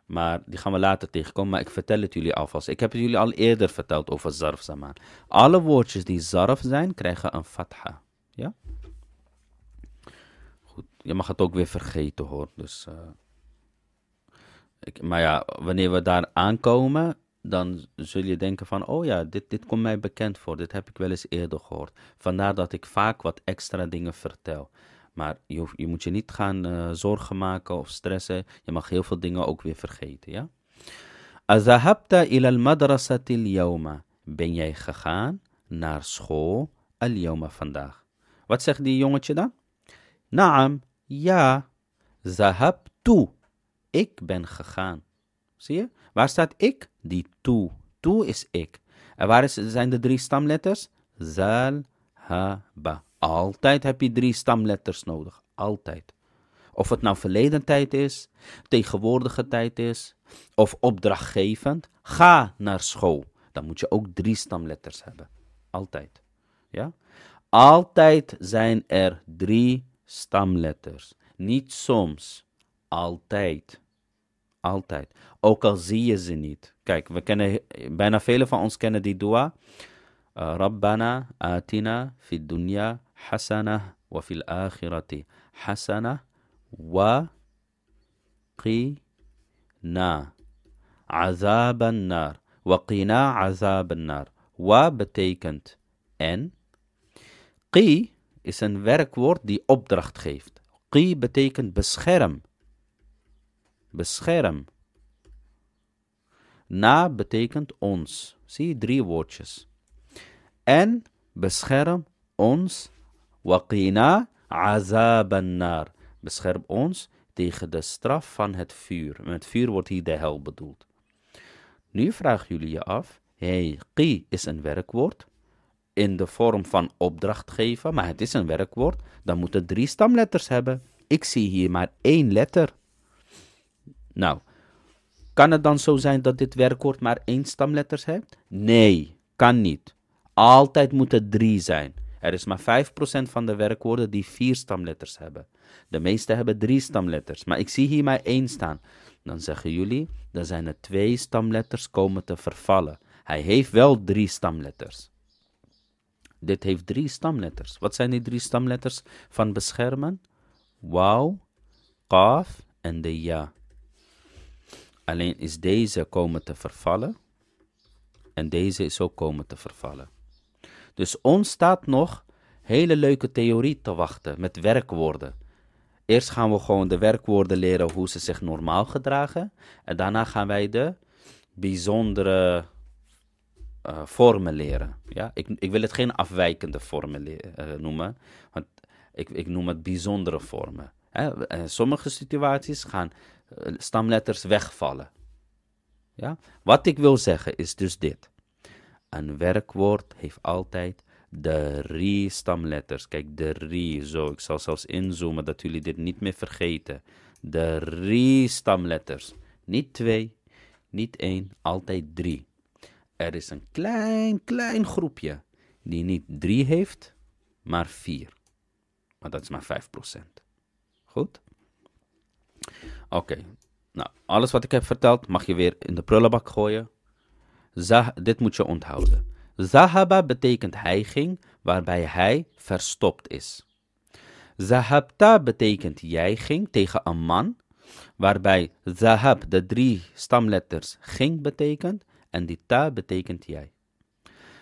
Maar die gaan we later tegenkomen. Maar ik vertel het jullie alvast. Ik heb het jullie al eerder verteld over zarf zaman. Alle woordjes die zarf zijn, krijgen een fatha. Ja? je mag het ook weer vergeten hoor. Dus, eh, ik, maar ja, wanneer we daar aankomen, dan zul je denken van, oh ja, dit, dit komt mij bekend voor, dit heb ik wel eens eerder gehoord. Vandaar dat ik vaak wat extra dingen vertel. Maar je, hoeft, je moet je niet gaan eh, zorgen maken of stressen. Je mag heel veel dingen ook weer vergeten, ja? Azahabta ila al Ben jij gegaan naar school al vandaag? Wat zegt die jongetje dan? Naam, ja, zahab toe. Ik ben gegaan. Zie je? Waar staat ik? Die toe. Toe is ik. En waar zijn de drie stamletters? Zal, ha, ba. Altijd heb je drie stamletters nodig. Altijd. Of het nou verleden tijd is, tegenwoordige tijd is, of opdrachtgevend. Ga naar school. Dan moet je ook drie stamletters hebben. Altijd. Ja? Altijd zijn er drie stamletters. Niet soms, altijd. Altijd. Ook al zie je ze niet. Kijk, we kennen, bijna vele van ons kennen die dua. Uh, Rabbana atina fid dunya hasana wa fil akhirati hasana wa qina azab azaban nar Wa qina azab nar Wa betekent en. Qi is een werkwoord die opdracht geeft. Qi betekent bescherm. Bescherm. Na betekent ons. Zie, drie woordjes. En bescherm ons. Waqina azabannar. Bescherm ons tegen de straf van het vuur. Met vuur wordt hier de hel bedoeld. Nu vragen jullie je af, hey, qi is een werkwoord in de vorm van opdracht geven, maar het is een werkwoord, dan moet het drie stamletters hebben. Ik zie hier maar één letter. Nou, kan het dan zo zijn dat dit werkwoord maar één stamletters heeft? Nee, kan niet. Altijd moeten het drie zijn. Er is maar 5% van de werkwoorden die vier stamletters hebben. De meeste hebben drie stamletters, maar ik zie hier maar één staan. Dan zeggen jullie, dan zijn er twee stamletters komen te vervallen. Hij heeft wel drie stamletters. Dit heeft drie stamletters. Wat zijn die drie stamletters van beschermen? Wauw, qaf en de ja. Alleen is deze komen te vervallen en deze is ook komen te vervallen. Dus ons staat nog hele leuke theorie te wachten met werkwoorden. Eerst gaan we gewoon de werkwoorden leren hoe ze zich normaal gedragen en daarna gaan wij de bijzondere uh, vormen leren. Ja? Ik, ik wil het geen afwijkende vormen eh, noemen, want ik, ik noem het bijzondere vormen. Hè? Eh, sommige situaties gaan stamletters wegvallen. Ja? Wat ik wil zeggen is dus dit. Een werkwoord heeft altijd drie stamletters. Kijk, drie, zo. Ik zal zelfs inzoomen dat jullie dit niet meer vergeten. De Drie stamletters. Niet twee, niet één, altijd drie er is een klein, klein groepje die niet drie heeft, maar vier. Maar dat is maar 5%. Goed? Oké. Nou, alles wat ik heb verteld mag je weer in de prullenbak gooien. Zah dit moet je onthouden. Zahaba betekent hij ging, waarbij hij verstopt is. Zahabta betekent jij ging tegen een man, waarbij zahab de drie stamletters ging betekent en die ta betekent jij.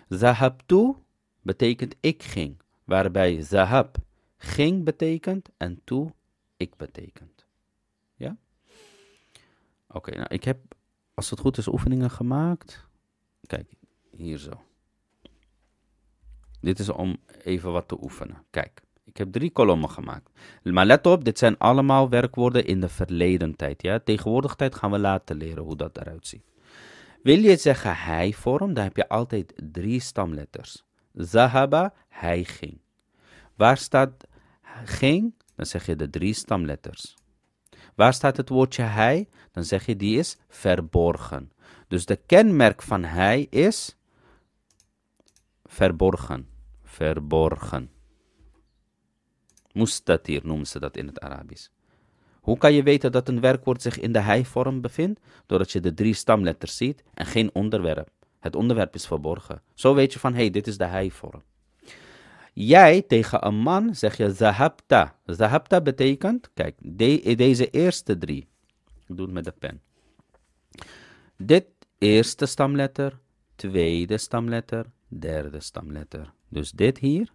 Zahabtu betekent ik ging, waarbij zahab ging betekent en toe ik betekent. Ja? Oké, nou ik heb, als het goed is, oefeningen gemaakt. Kijk, hier zo. Dit is om even wat te oefenen. Kijk, ik heb drie kolommen gemaakt. Maar let op, dit zijn allemaal werkwoorden in de verleden tijd. Ja? Tegenwoordig tijd gaan we later leren hoe dat eruit ziet. Wil je zeggen hij vorm, dan heb je altijd drie stamletters. Zahaba, hij ging. Waar staat ging, dan zeg je de drie stamletters. Waar staat het woordje hij, dan zeg je die is verborgen. Dus de kenmerk van hij is verborgen. Verborgen. Mustatir noemen ze dat in het Arabisch. Hoe kan je weten dat een werkwoord zich in de hij-vorm bevindt? Doordat je de drie stamletters ziet en geen onderwerp. Het onderwerp is verborgen. Zo weet je van, hé, hey, dit is de hij-vorm. Jij tegen een man zeg je zahabta. Zahabta betekent, kijk, deze eerste drie. Ik doe het met de pen. Dit eerste stamletter, tweede stamletter, derde stamletter. Dus dit hier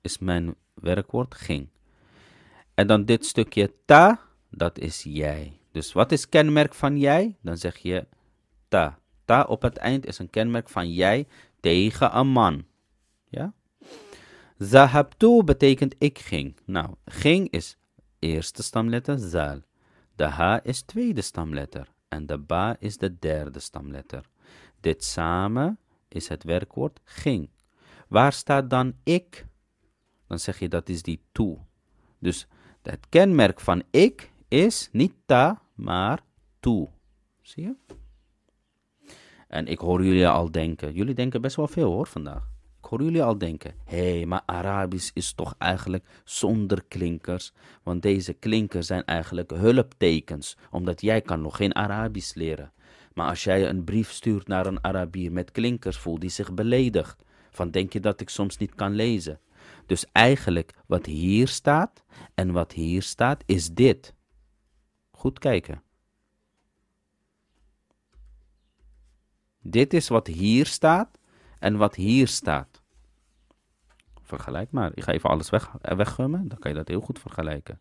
is mijn werkwoord ging. En dan dit stukje ta, dat is jij. Dus wat is kenmerk van jij? Dan zeg je ta. Ta op het eind is een kenmerk van jij tegen een man. Ja? Zahabtu betekent ik ging. Nou, ging is eerste stamletter, zaal. De ha is tweede stamletter. En de ba is de derde stamletter. Dit samen is het werkwoord ging. Waar staat dan ik? Dan zeg je dat is die toe. Dus het kenmerk van ik is niet ta, maar toe. Zie je? En ik hoor jullie al denken. Jullie denken best wel veel hoor vandaag. Ik hoor jullie al denken. Hé, hey, maar Arabisch is toch eigenlijk zonder klinkers? Want deze klinkers zijn eigenlijk hulptekens. Omdat jij kan nog geen Arabisch leren. Maar als jij een brief stuurt naar een Arabier met klinkers, voelt die zich beledigd. Van denk je dat ik soms niet kan lezen? Dus eigenlijk wat hier staat en wat hier staat is dit. Goed kijken. Dit is wat hier staat en wat hier staat. Vergelijk maar. Ik ga even alles weg, eh, weggummen. Dan kan je dat heel goed vergelijken.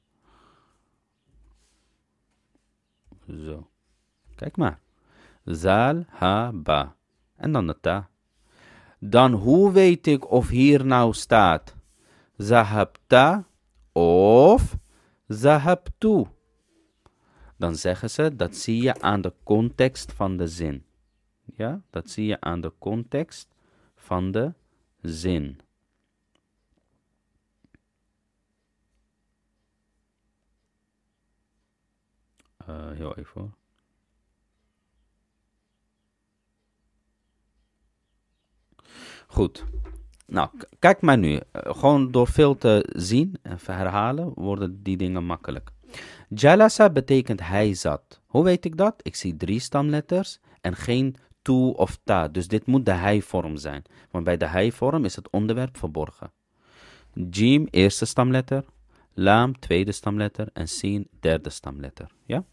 Zo. Kijk maar. Zal, ha, ba. En dan de ta. Dan hoe weet ik of hier nou staat zahabta of zahabtu. Dan zeggen ze, dat zie je aan de context van de zin. Ja, dat zie je aan de context van de zin. Uh, even Goed, nou, kijk maar nu. Eh, gewoon door veel te zien en herhalen worden die dingen makkelijk. Jalasa betekent hij zat. Hoe weet ik dat? Ik zie drie stamletters en geen tu of ta. Dus dit moet de hij-vorm zijn. Want bij de hij-vorm is het onderwerp verborgen. Jim, eerste stamletter. Laam, tweede stamletter. En Sin, derde stamletter. Ja?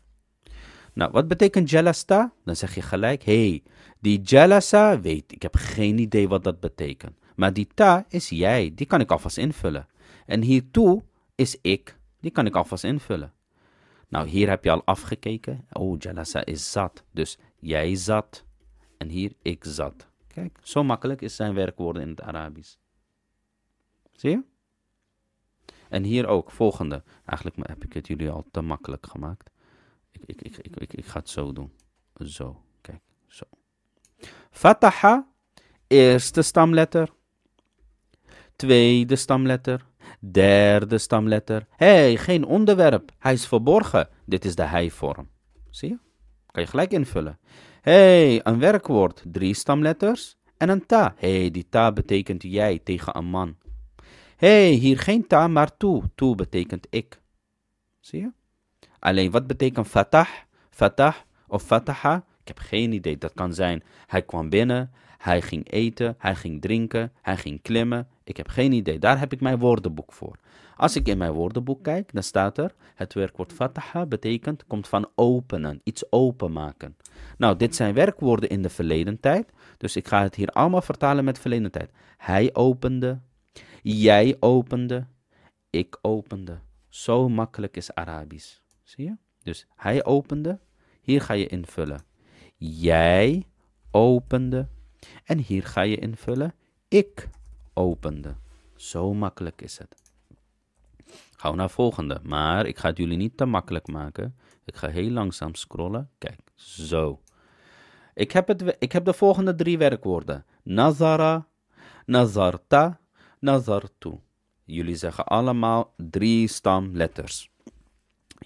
Nou, wat betekent jalasta? Dan zeg je gelijk, hey, die jalasa, weet, ik heb geen idee wat dat betekent. Maar die ta is jij, die kan ik alvast invullen. En hiertoe is ik, die kan ik alvast invullen. Nou, hier heb je al afgekeken. Oh, jalasa is zat. Dus jij zat. En hier ik zat. Kijk, zo makkelijk is zijn werkwoorden in het Arabisch. Zie je? En hier ook, volgende. Eigenlijk heb ik het jullie al te makkelijk gemaakt. Ik, ik, ik, ik, ik, ik ga het zo doen. Zo, kijk, zo. Fataha, eerste stamletter. Tweede stamletter. Derde stamletter. Hé, hey, geen onderwerp. Hij is verborgen. Dit is de hij-vorm. Zie je? Kan je gelijk invullen. Hé, hey, een werkwoord. Drie stamletters. En een ta. Hé, hey, die ta betekent jij tegen een man. Hé, hey, hier geen ta, maar toe. Toe betekent ik. Zie je? Alleen wat betekent fatah? Fatah of fataha? Ik heb geen idee. Dat kan zijn. Hij kwam binnen. Hij ging eten. Hij ging drinken. Hij ging klimmen. Ik heb geen idee. Daar heb ik mijn woordenboek voor. Als ik in mijn woordenboek kijk, dan staat er: het werkwoord fataha betekent, komt van openen, iets openmaken. Nou, dit zijn werkwoorden in de verleden tijd. Dus ik ga het hier allemaal vertalen met verleden tijd. Hij opende, jij opende, ik opende. Zo makkelijk is Arabisch. Zie je? Dus hij opende, hier ga je invullen. Jij opende. En hier ga je invullen, ik opende. Zo makkelijk is het. we naar volgende. Maar ik ga het jullie niet te makkelijk maken. Ik ga heel langzaam scrollen. Kijk, zo. Ik heb, het, ik heb de volgende drie werkwoorden. Nazara, nazarta, nazartu. Jullie zeggen allemaal drie stamletters.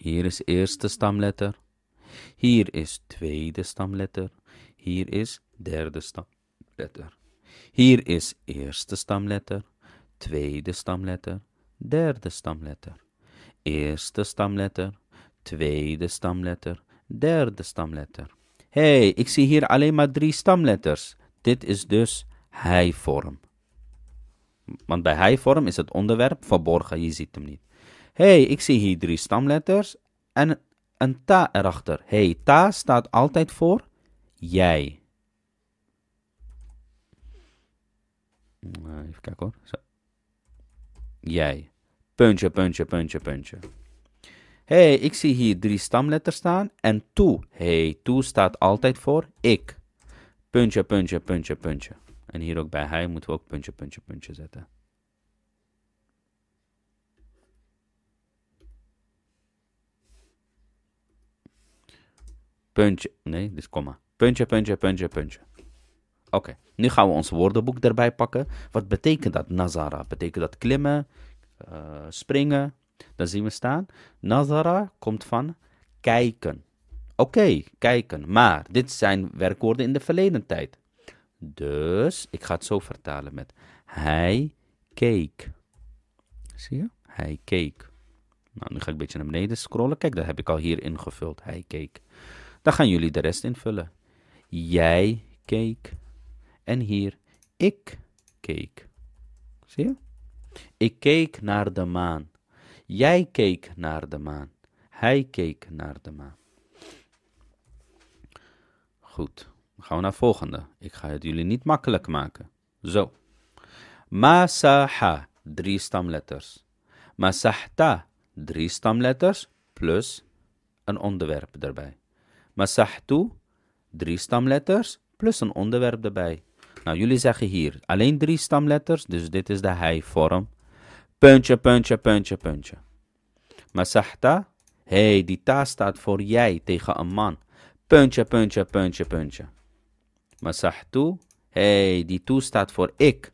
Hier is eerste stamletter. Hier is tweede stamletter. Hier is derde stamletter. Hier is eerste stamletter, tweede stamletter, derde stamletter. Eerste stamletter, tweede stamletter, derde stamletter. hey, ik zie hier alleen maar drie stamletters. Dit is dus hij-vorm. Want bij hij-vorm is het onderwerp verborgen, je ziet hem niet. hey, ik zie hier drie stamletters en een ta erachter. hey, ta staat altijd voor jij. Eh, even kijken hoor. Jij. Puntje, puntje, puntje, puntje. hey, ik zie hier drie stamletters staan. En toe. hey, toe staat altijd voor ik. Puntje, puntje, puntje, puntje. En hier ook bij hij moeten we ook puntje, puntje, puntje zetten. Puntje. Nee, dit is komma. Puntje, puntje, puntje, puntje. Oké, nu gaan we ons woordenboek erbij pakken. Wat betekent dat, nazara? Betekent dat klimmen, eh, springen? Dan zien we staan. Nazara komt van kijken. Oké, kijken. Maar dit zijn werkwoorden in de verleden tijd. Dus ik ga het zo vertalen met hij keek. Zie je? Hij keek. Nou, nu ga ik een beetje naar beneden scrollen. Kijk, dat heb ik al hier ingevuld. Hij keek. Dan gaan jullie de rest invullen. Jij keek. En hier, ik keek. Zie je? Ik keek naar de maan. Jij keek naar de maan. Hij keek naar de maan. Goed, dan gaan we naar volgende. Ik ga het jullie niet makkelijk maken. Zo. Masaha, drie stamletters. Masahta, drie stamletters plus een onderwerp erbij. Masahtu, drie stamletters plus een onderwerp erbij. Nou, jullie zeggen hier alleen drie stamletters, dus dit is de hij-vorm. Puntje, puntje, puntje, puntje. Masahta, hé, hey, die ta staat voor jij tegen een man. Puntje, puntje, puntje, puntje. Masahtu, hé, hey, die toe staat voor ik.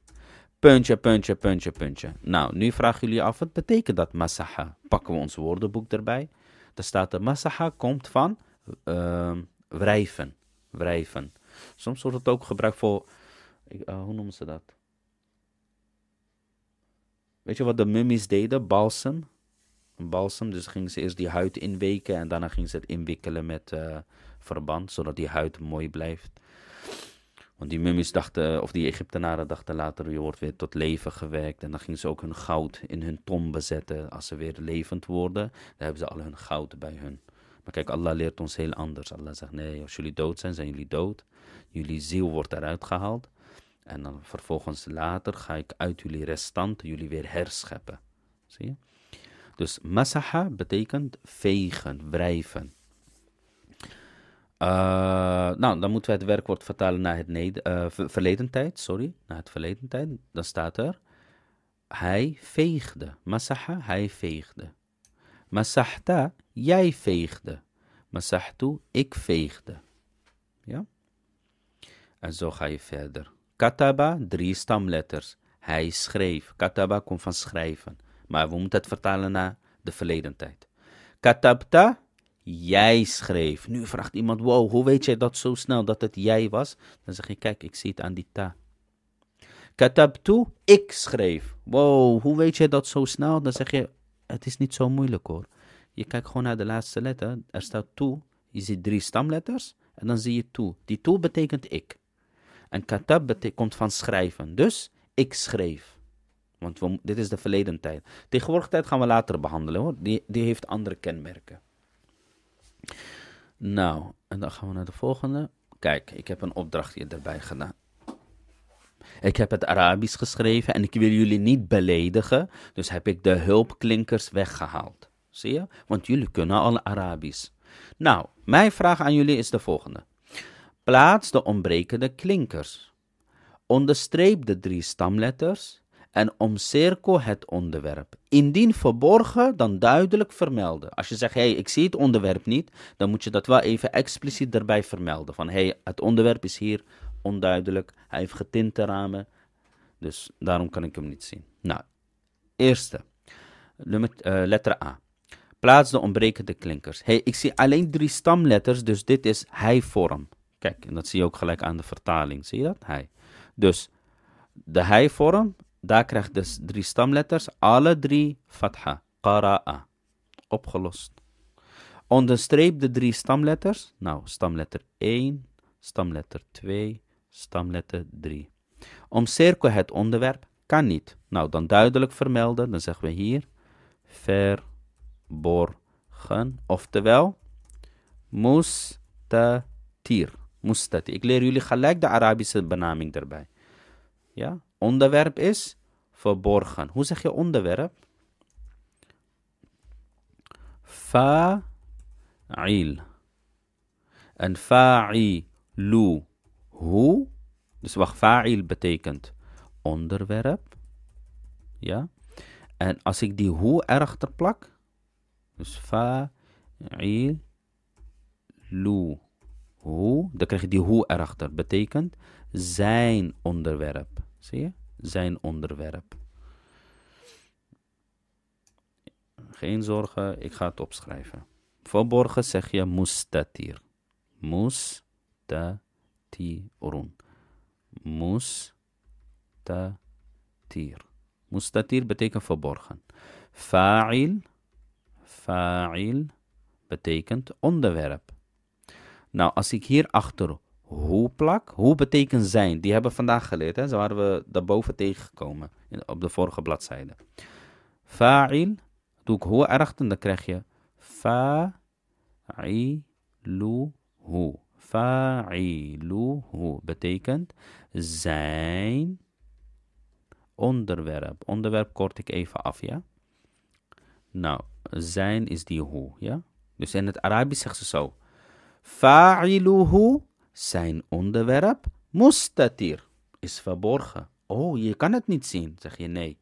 Puntje, puntje, puntje, puntje. Nou, nu vragen jullie af, wat betekent dat masaha? Pakken we ons woordenboek erbij. Daar staat de masaha komt van ehm, wrijven. Wrijven. Soms wordt het ook gebruikt voor eh, hoe noemen ze dat? Weet je wat de mummies deden? Balsem. Een balsem, dus gingen ze eerst die huid inweken en daarna gingen ze het inwikkelen met eh, verband, zodat die huid mooi blijft. Want die mummies dachten, eh, of die Egyptenaren dachten later, je wordt weer tot leven gewerkt En dan gingen ze ook hun goud in hun tombe zetten. Als ze weer levend worden, dan hebben ze al hun goud bij hun. Maar kijk, Allah leert ons heel anders. Allah zegt, nee, als jullie dood zijn, zijn jullie dood. Jullie ziel wordt eruit gehaald. En dan vervolgens later ga ik uit jullie restanten jullie weer herscheppen. Zie je? Dus masaha betekent vegen, wrijven. Eh, nou, dan moeten we het werkwoord vertalen naar het eh, verleden tijd. Sorry, naar het verleden tijd. Dan staat er. Hij veegde. Masaha, hij veegde. Masahta, jij veegde. Masahtu, ik veegde. Ja? En zo ga je verder. Kataba, drie stamletters. Hij schreef. Kataba komt van schrijven. Maar we moeten het vertalen naar de verleden tijd. Katabta, jij schreef. Nu vraagt iemand, wow, hoe weet jij dat zo snel dat het jij was? Dan zeg je, kijk, ik zie het aan die ta. Katabtu, ik schreef. Wow, hoe weet jij dat zo snel? Dan zeg je, het is niet zo moeilijk hoor. Je kijkt gewoon naar de laatste letter. Er staat toe. Je ziet drie stamletters. En dan zie je toe. Die toe betekent ik. En katab komt van schrijven. Dus ik schreef. Want dit is de verleden tijd. Tegenwoordig tijd gaan we later behandelen hoor. Die, die heeft andere kenmerken. Nou, en dan gaan we naar de volgende. Kijk, ik heb een opdracht hier erbij gedaan. Ik heb het Arabisch geschreven en ik wil jullie niet beledigen. Dus heb ik de hulpklinkers weggehaald. Zie je? Want jullie kunnen al Arabisch. Nou, mijn vraag aan jullie is de volgende. Plaats de ontbrekende klinkers. Onderstreep de drie stamletters en omcirkel het onderwerp. Indien verborgen, dan duidelijk vermelden. Als je zegt, hey, ik zie het onderwerp niet, dan moet je dat wel even expliciet erbij vermelden. Van, hey, het onderwerp is hier onduidelijk, hij heeft getinte ramen, dus daarom kan ik hem niet zien. Nou, eerste, eh, letter A. Plaats de ontbrekende klinkers. Hey, ik zie alleen drie stamletters, dus dit is hij-vorm. Kijk, en dat zie je ook gelijk aan de vertaling. Zie je dat? Hij. Dus de hij-vorm, daar krijgt dus drie stamletters, alle drie fatha, qara'a, opgelost. Onderstreep de drie stamletters. Nou, stamletter 1, stamletter 2, stamletter 3. Omcirkel het onderwerp kan niet. Nou, dan duidelijk vermelden. Dan zeggen we hier verborgen. Oftewel, tir. Mustati. Ik leer jullie gelijk de Arabische benaming erbij. Ja? Onderwerp is verborgen. Hoe zeg je onderwerp? Fa'il. En fa'ilu. Hoe? Dus wacht, fa'il betekent onderwerp. Ja? En als ik die hoe erachter plak. Dus fa'ilu. Hoe, dan krijg je die hoe erachter. Betekent zijn onderwerp. Zie je? Zijn onderwerp. Geen zorgen, ik ga het opschrijven. Verborgen zeg je mustatir. Moestatirun. Mustatir. Mustatir betekent verborgen. Fa'il. Fa'il betekent onderwerp. Nou, als ik hier achter hoe plak, hoe betekent zijn, die hebben we vandaag geleerd, hè? zo waren we daarboven tegengekomen in, op de vorige bladzijde. Fa'il, doe ik hoe erachter, dan krijg je fa'iluhu. Fa'iluhu betekent zijn onderwerp. Onderwerp kort ik even af, ja? Nou, zijn is die hoe, ja? Dus in het Arabisch zegt ze zo. Fa'iluhu, zijn onderwerp, mustatir, is verborgen. Oh, je kan het niet zien, zeg je nee.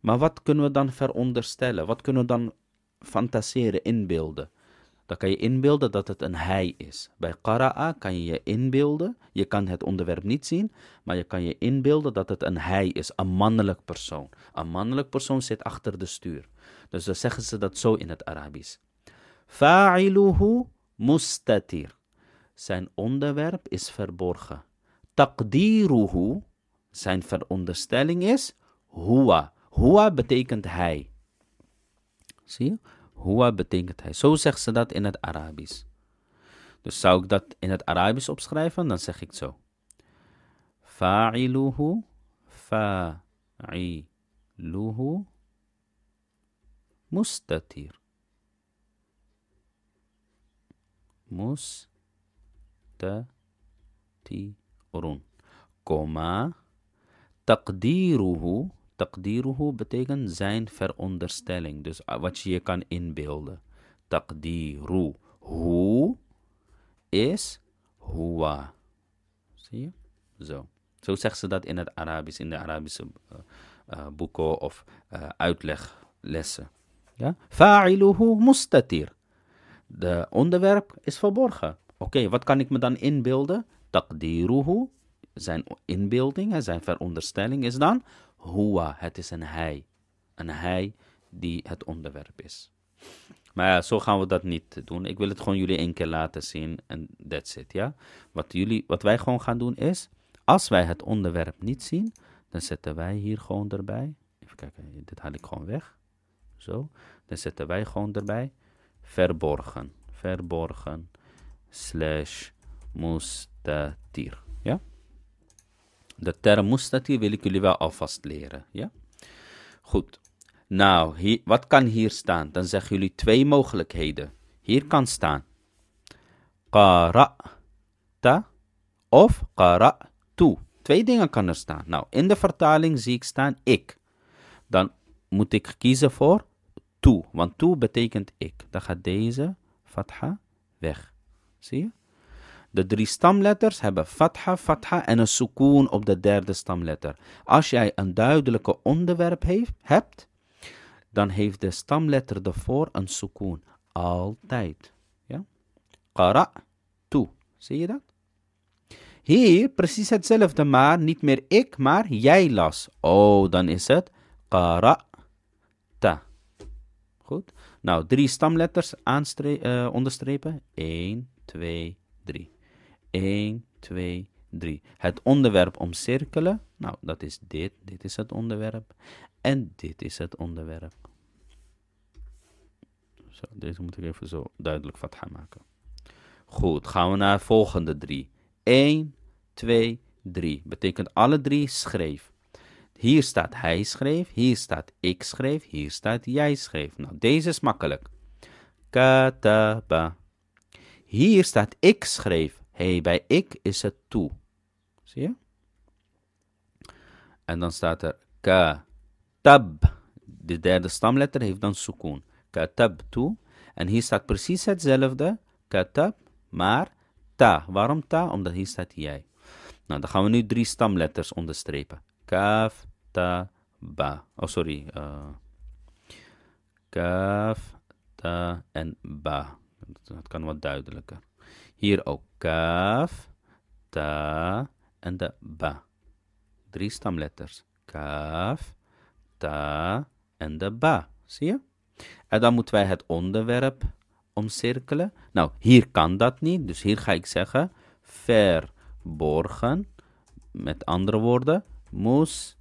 Maar wat kunnen we dan veronderstellen? Wat kunnen we dan fantaseren, inbeelden? Dan kan je inbeelden dat het een hij is. Bij qara'a kan je je inbeelden, je kan het onderwerp niet zien, maar je kan je inbeelden dat het een hij is, een mannelijk persoon. Een mannelijk persoon zit achter de stuur. Dus dan zeggen ze dat zo in het Arabisch. Fa'iluhu mustatir. Zijn onderwerp is verborgen. Taqdiruhu, zijn veronderstelling is huwa. Huwa betekent hij. Zie je? Huwa betekent hij. Zo zegt ze dat in het Arabisch. Dus zou ik dat in het Arabisch opschrijven, dan zeg ik zo. Fa'iluhu, fa'iluhu, mustatir. mustatirun. Komma. Takdiruhu. Takdiruhu betekent zijn veronderstelling. Dus ah, wat je je kan inbeelden. Takdiru. Hu is huwa. Zie je? Zo. Zo zegt ze dat in het Arabisch, in de Arabische uh, boeken of uitleg eh, uitleglessen. Ja? Fa'iluhu mustatir. De onderwerp is verborgen. Oké, wat kan ik me dan inbeelden? Takdiruhu, zijn inbeelding, zijn veronderstelling is dan huwa, het is een hij. Een hij die het onderwerp is. Maar ja, zo gaan we dat niet doen. Ik wil het gewoon jullie één keer laten zien en that's it, ja? Wat, jullie, wat wij gewoon gaan doen is, als wij het onderwerp niet zien, dan zetten wij hier gewoon erbij. Even kijken, dit haal ik gewoon weg. Zo, dan zetten wij gewoon erbij verborgen. Verborgen slash mustatir. Ja? De term mustatir wil ik jullie wel alvast leren. Ja? Goed. Nou, hier, wat kan hier staan? Dan zeggen jullie twee mogelijkheden. Hier kan staan. ta of qara'tu. Twee dingen kan er staan. Nou, in de vertaling zie ik staan ik. Dan moet ik kiezen voor toe. Want to betekent ik. Dan gaat deze fatha weg. Zie je? De drie stamletters hebben fatha, fatha en een sukoon op de derde stamletter. Als jij een duidelijke onderwerp heeft, hebt, dan heeft de stamletter ervoor een sukoon. Altijd. Ja? Qara, toe. Zie je dat? Hier precies hetzelfde, maar niet meer ik, maar jij las. Oh, dan is het qara nou, drie stamletters uh, onderstrepen. 1, 2, 3. 1, 2, 3. Het onderwerp omcirkelen. Nou, dat is dit. Dit is het onderwerp. En dit is het onderwerp. Zo, deze moet ik even zo duidelijk gaan maken. Goed, gaan we naar de volgende drie. 1, 2, 3. Betekent alle drie schreef. Hier staat hij schreef, hier staat ik schreef, hier staat jij schreef. Nou, deze is makkelijk. Kataba. Hier staat ik schreef. hey, bij ik is het toe. Zie je? En dan staat er katab. De derde stamletter heeft dan sukoon. Katab toe. En hier staat precies hetzelfde. Katab, maar ta. Waarom ta? Omdat hier staat jij. Nou, dan gaan we nu drie stamletters onderstrepen. Kaf, ta, ba. Oh, sorry. Uh, eh, kaf, ta en ba. Dat kan wat duidelijker. Hier ook kaf, ta en de ba. Drie stamletters. Kaf, ta en de ba. Zie je? En dan moeten wij het onderwerp omcirkelen. Nou, hier kan dat niet. Dus hier ga ik zeggen verborgen. Met andere woorden, mustatir.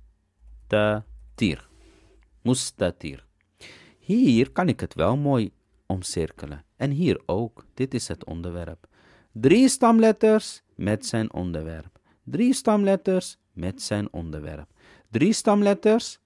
Mustatir. Hier kan ik het wel mooi omcirkelen. En hier ook. Dit is het onderwerp. Drie stamletters met zijn onderwerp. Drie stamletters met zijn onderwerp. Drie stamletters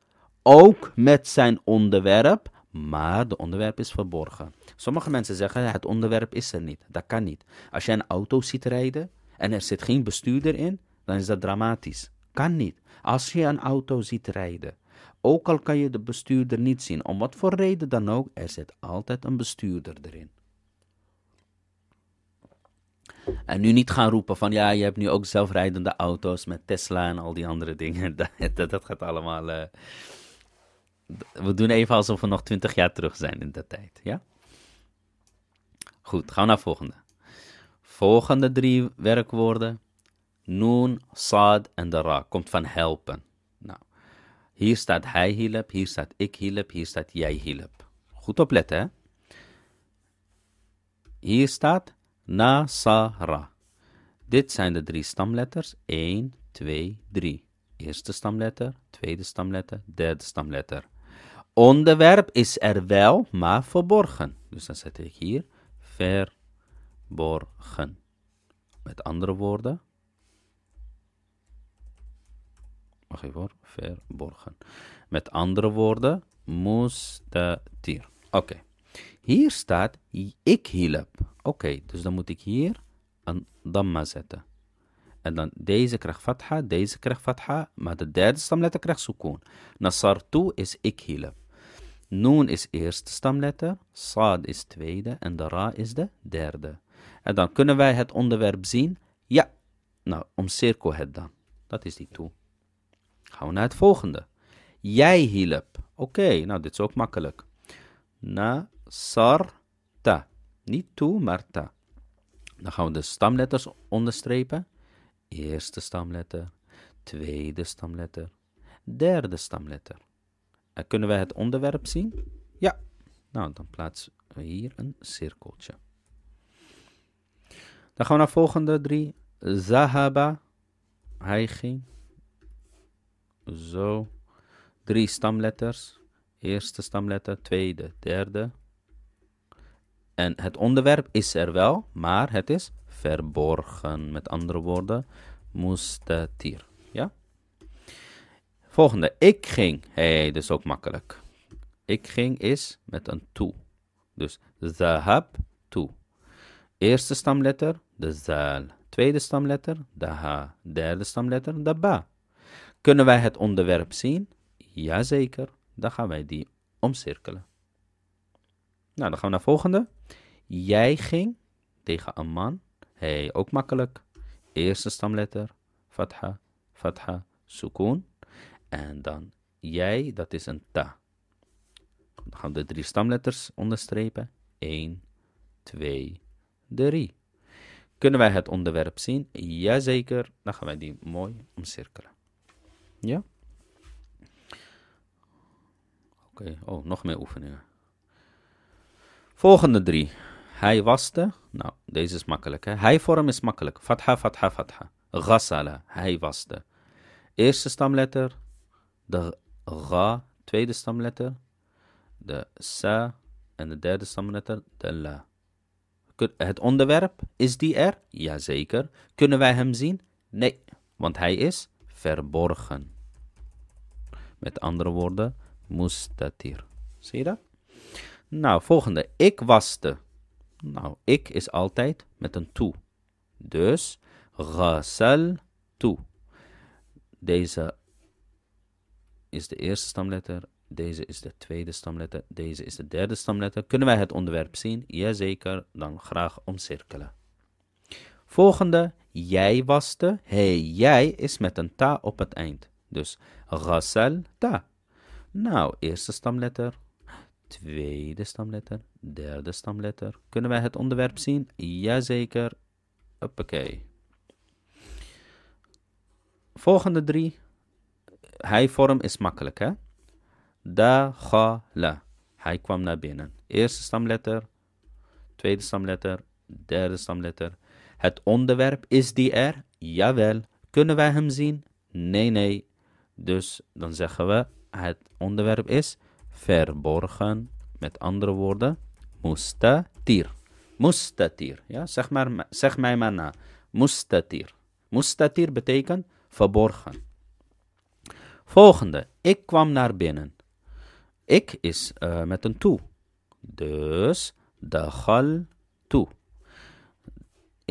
ook met zijn onderwerp, maar de onderwerp is verborgen. Sommige mensen zeggen het onderwerp is er niet. Dat kan niet. Als je een auto ziet rijden en er zit geen bestuurder in, dan is dat dramatisch. Kan niet. Als je een auto ziet rijden, ook al kan je de bestuurder niet zien, om wat voor reden dan ook, er zit altijd een bestuurder erin. En nu niet gaan roepen van ja, je hebt nu ook zelfrijdende auto's met Tesla en al die andere dingen. *laughs* Dat, dat, gaat allemaal. Eh, we doen even alsof we nog twintig jaar terug zijn in de tijd. Ja? Goed, gaan we naar volgende. Volgende drie werkwoorden Nun, Saad en de Ra. Komt van helpen. Nou, hier staat hij hielp, hier staat ik hielp, hier staat jij hielp. Goed opletten, hè? Hier staat Nasara. Dit zijn de drie stamletters. 1, 2, 3. Eerste stamletter, tweede stamletter, derde stamletter. Onderwerp is er wel, maar verborgen. Dus dan zet ik hier verborgen. Met andere woorden, wacht even hoor, verborgen. Met andere woorden, mustatir. Oké, hier staat ik hielp. Oké, dus dan moet ik hier een damma zetten. En dan deze krijgt fatha, deze krijgt fatha, maar de derde stamletter krijgt sukoon. Nasartu is ik hielp. Noon is eerste stamletter, Saad is tweede en de Ra is de derde. En dan kunnen wij het onderwerp zien. Ja, nou, omcirkel het dan. Dat is die toe. Gaan we naar het volgende. Jij hielp. Oké, nou dit is ook makkelijk. Na Ta, Niet toe, maar ta. Dan gaan we de stamletters onderstrepen. Eerste stamletter, tweede stamletter, derde stamletter. En kunnen we het onderwerp zien? Ja. Nou, dan plaatsen we hier een cirkeltje. Dan gaan we naar de volgende drie. Zahaba, hij ging. Zo. Drie stamletters. Eerste stamletter, tweede, derde. En het onderwerp is er wel, maar het is verborgen. Met andere woorden, mustatir. Ja? Volgende. Ik ging. Hé, hey, dat is ook makkelijk. Ik ging is met een toe. Dus zahab toe. Eerste stamletter, de zaal. Tweede stamletter, de ha. Derde stamletter, de ba. Kunnen wij het onderwerp zien? Jazeker, dan gaan wij die omcirkelen. Nou, dan gaan we naar volgende. Jij ging tegen een man. Hé, hey, ook makkelijk. Eerste stamletter, fatha, fatha, sukoon. En dan jij, dat is een ta. Dan gaan we de drie stamletters onderstrepen. 1, 2, 3. Kunnen wij het onderwerp zien? Jazeker. Dan gaan wij die mooi omcirkelen. Ja? Oké, oh, nog meer oefeningen. Volgende drie. Hij waste. Nou, deze is makkelijk. Hè? Hij-vorm is makkelijk. Fatha, fatha, fatha. Ghassala. Hij waste. Eerste stamletter. De ga. Tweede stamletter. De sa. En de derde stamletter. De la. Het onderwerp, is die er? Jazeker. Kunnen wij hem zien? Nee, want hij is verborgen. Met andere woorden, mustatir. Zie je dat? Nou, volgende. Ik waste. Nou, ik is altijd met een toe. Dus, ghasal toe. Deze is de eerste stamletter. Deze is de tweede stamletter. Deze is de derde stamletter. Kunnen wij het onderwerp zien? Jazeker, dan graag omcirkelen. Volgende. Jij waste. Hey, jij is met een ta op het eind. Dus rasel ta. Nou, eerste stamletter. Tweede stamletter. Derde stamletter. Kunnen wij het onderwerp zien? Jazeker. Oké. Volgende drie. Hij-vorm is makkelijk, hè? Da, ga, la. Hij kwam naar binnen. Eerste stamletter. Tweede stamletter. Derde stamletter het onderwerp, is die er? Jawel. Kunnen wij hem zien? Nee, nee. Dus dan zeggen we, het onderwerp is verborgen. Met andere woorden, mustatir. Mustatir. Ja, zeg, maar, zeg mij maar na. Mustatir. Mustatir betekent verborgen. Volgende. Ik kwam naar binnen. Ik is eh, met een toe. Dus, gal.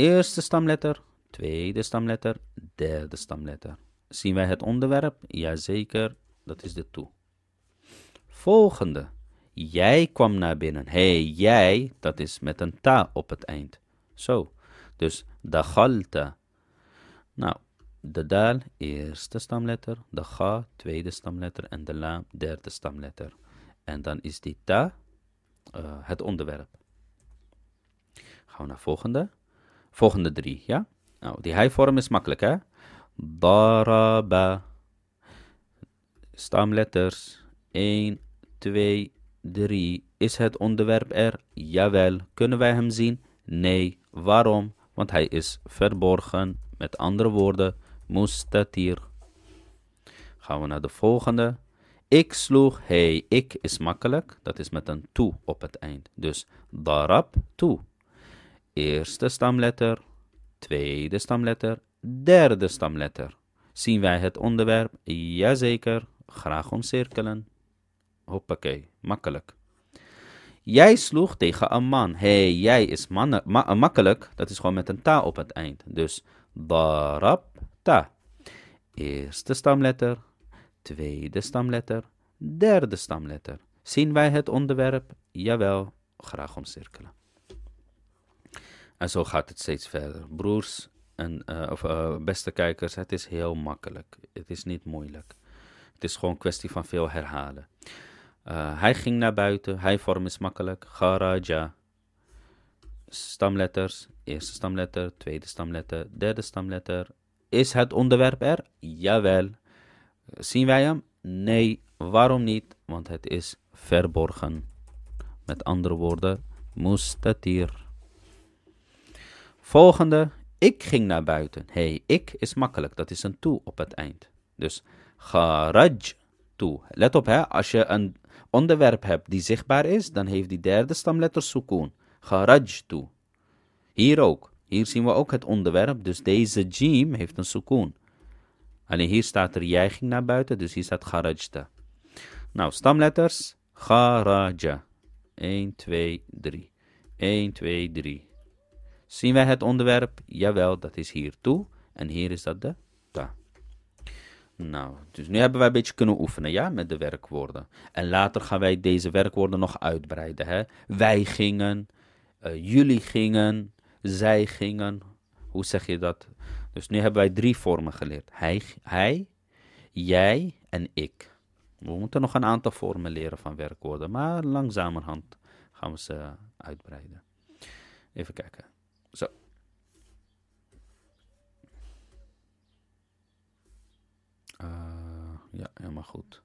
Eerste stamletter, tweede stamletter, derde stamletter. Zien wij het onderwerp? Jazeker, dat is de toe. Volgende. Jij kwam naar binnen. hey, jij, dat is met een ta op het eind. Zo. Dus dagalta. Nou, de daal, eerste stamletter. De ga, tweede stamletter. En de la derde stamletter. En dan is die ta eh, het onderwerp. Gaan we naar volgende. Volgende drie, ja? Nou, die hijvorm vorm is makkelijk, hè? Daraba. Stamletters. 1, 2, 3. Is het onderwerp er? Jawel. Kunnen wij hem zien? Nee. Waarom? Want hij is verborgen. Met andere woorden, mustatir. Gaan we naar de volgende. Ik sloeg, hey, ik is makkelijk. Dat is met een toe op het eind. Dus darab, toe. Eerste stamletter, tweede stamletter, derde stamletter. Zien wij het onderwerp? Jazeker, graag omcirkelen. Hoppakee, makkelijk. Jij sloeg tegen een man. Hé, hey, jij is man eh, makkelijk. Dat is gewoon met een ta op het eind. Dus barab ta. Eerste stamletter, tweede stamletter, derde stamletter. Zien wij het onderwerp? Jawel, graag omcirkelen. En zo gaat het steeds verder. Broers en eh, of, eh, beste kijkers, het is heel makkelijk. Het is niet moeilijk. Het is gewoon een kwestie van veel herhalen. Eh, hij ging naar buiten. Hij-vorm is makkelijk. Garaja. Stamletters. Eerste stamletter, tweede stamletter, derde stamletter. Is het onderwerp er? Jawel. Zien wij hem? Nee. Waarom niet? Want het is verborgen. Met andere woorden, mustatir. Volgende, ik ging naar buiten. Hey, ik is makkelijk, dat is een toe op het eind. Dus garaj toe. Let op, hè, als je een onderwerp hebt die zichtbaar is, dan heeft die derde stamletter sukoon. Garaj toe. Hier ook. Hier zien we ook het onderwerp, dus deze jim heeft een sukoon. Alleen hier staat er jij ging naar buiten, dus hier staat garajta. Nou, stamletters. Garaja. 1, 2, 3. 1, 2, 3. Zien wij het onderwerp? Jawel, dat is hier toe. En hier is dat de ta. Nou, dus nu hebben wij een beetje kunnen oefenen, ja, met de werkwoorden. En later gaan wij deze werkwoorden nog uitbreiden, hè. Wij gingen, eh, jullie gingen, zij gingen. Hoe zeg je dat? Dus nu hebben wij drie vormen geleerd. Hij, hij jij en ik. We moeten nog een aantal vormen leren van werkwoorden, maar langzamerhand gaan we ze eh, uitbreiden. Even kijken. Zo. Eh, ja, helemaal goed.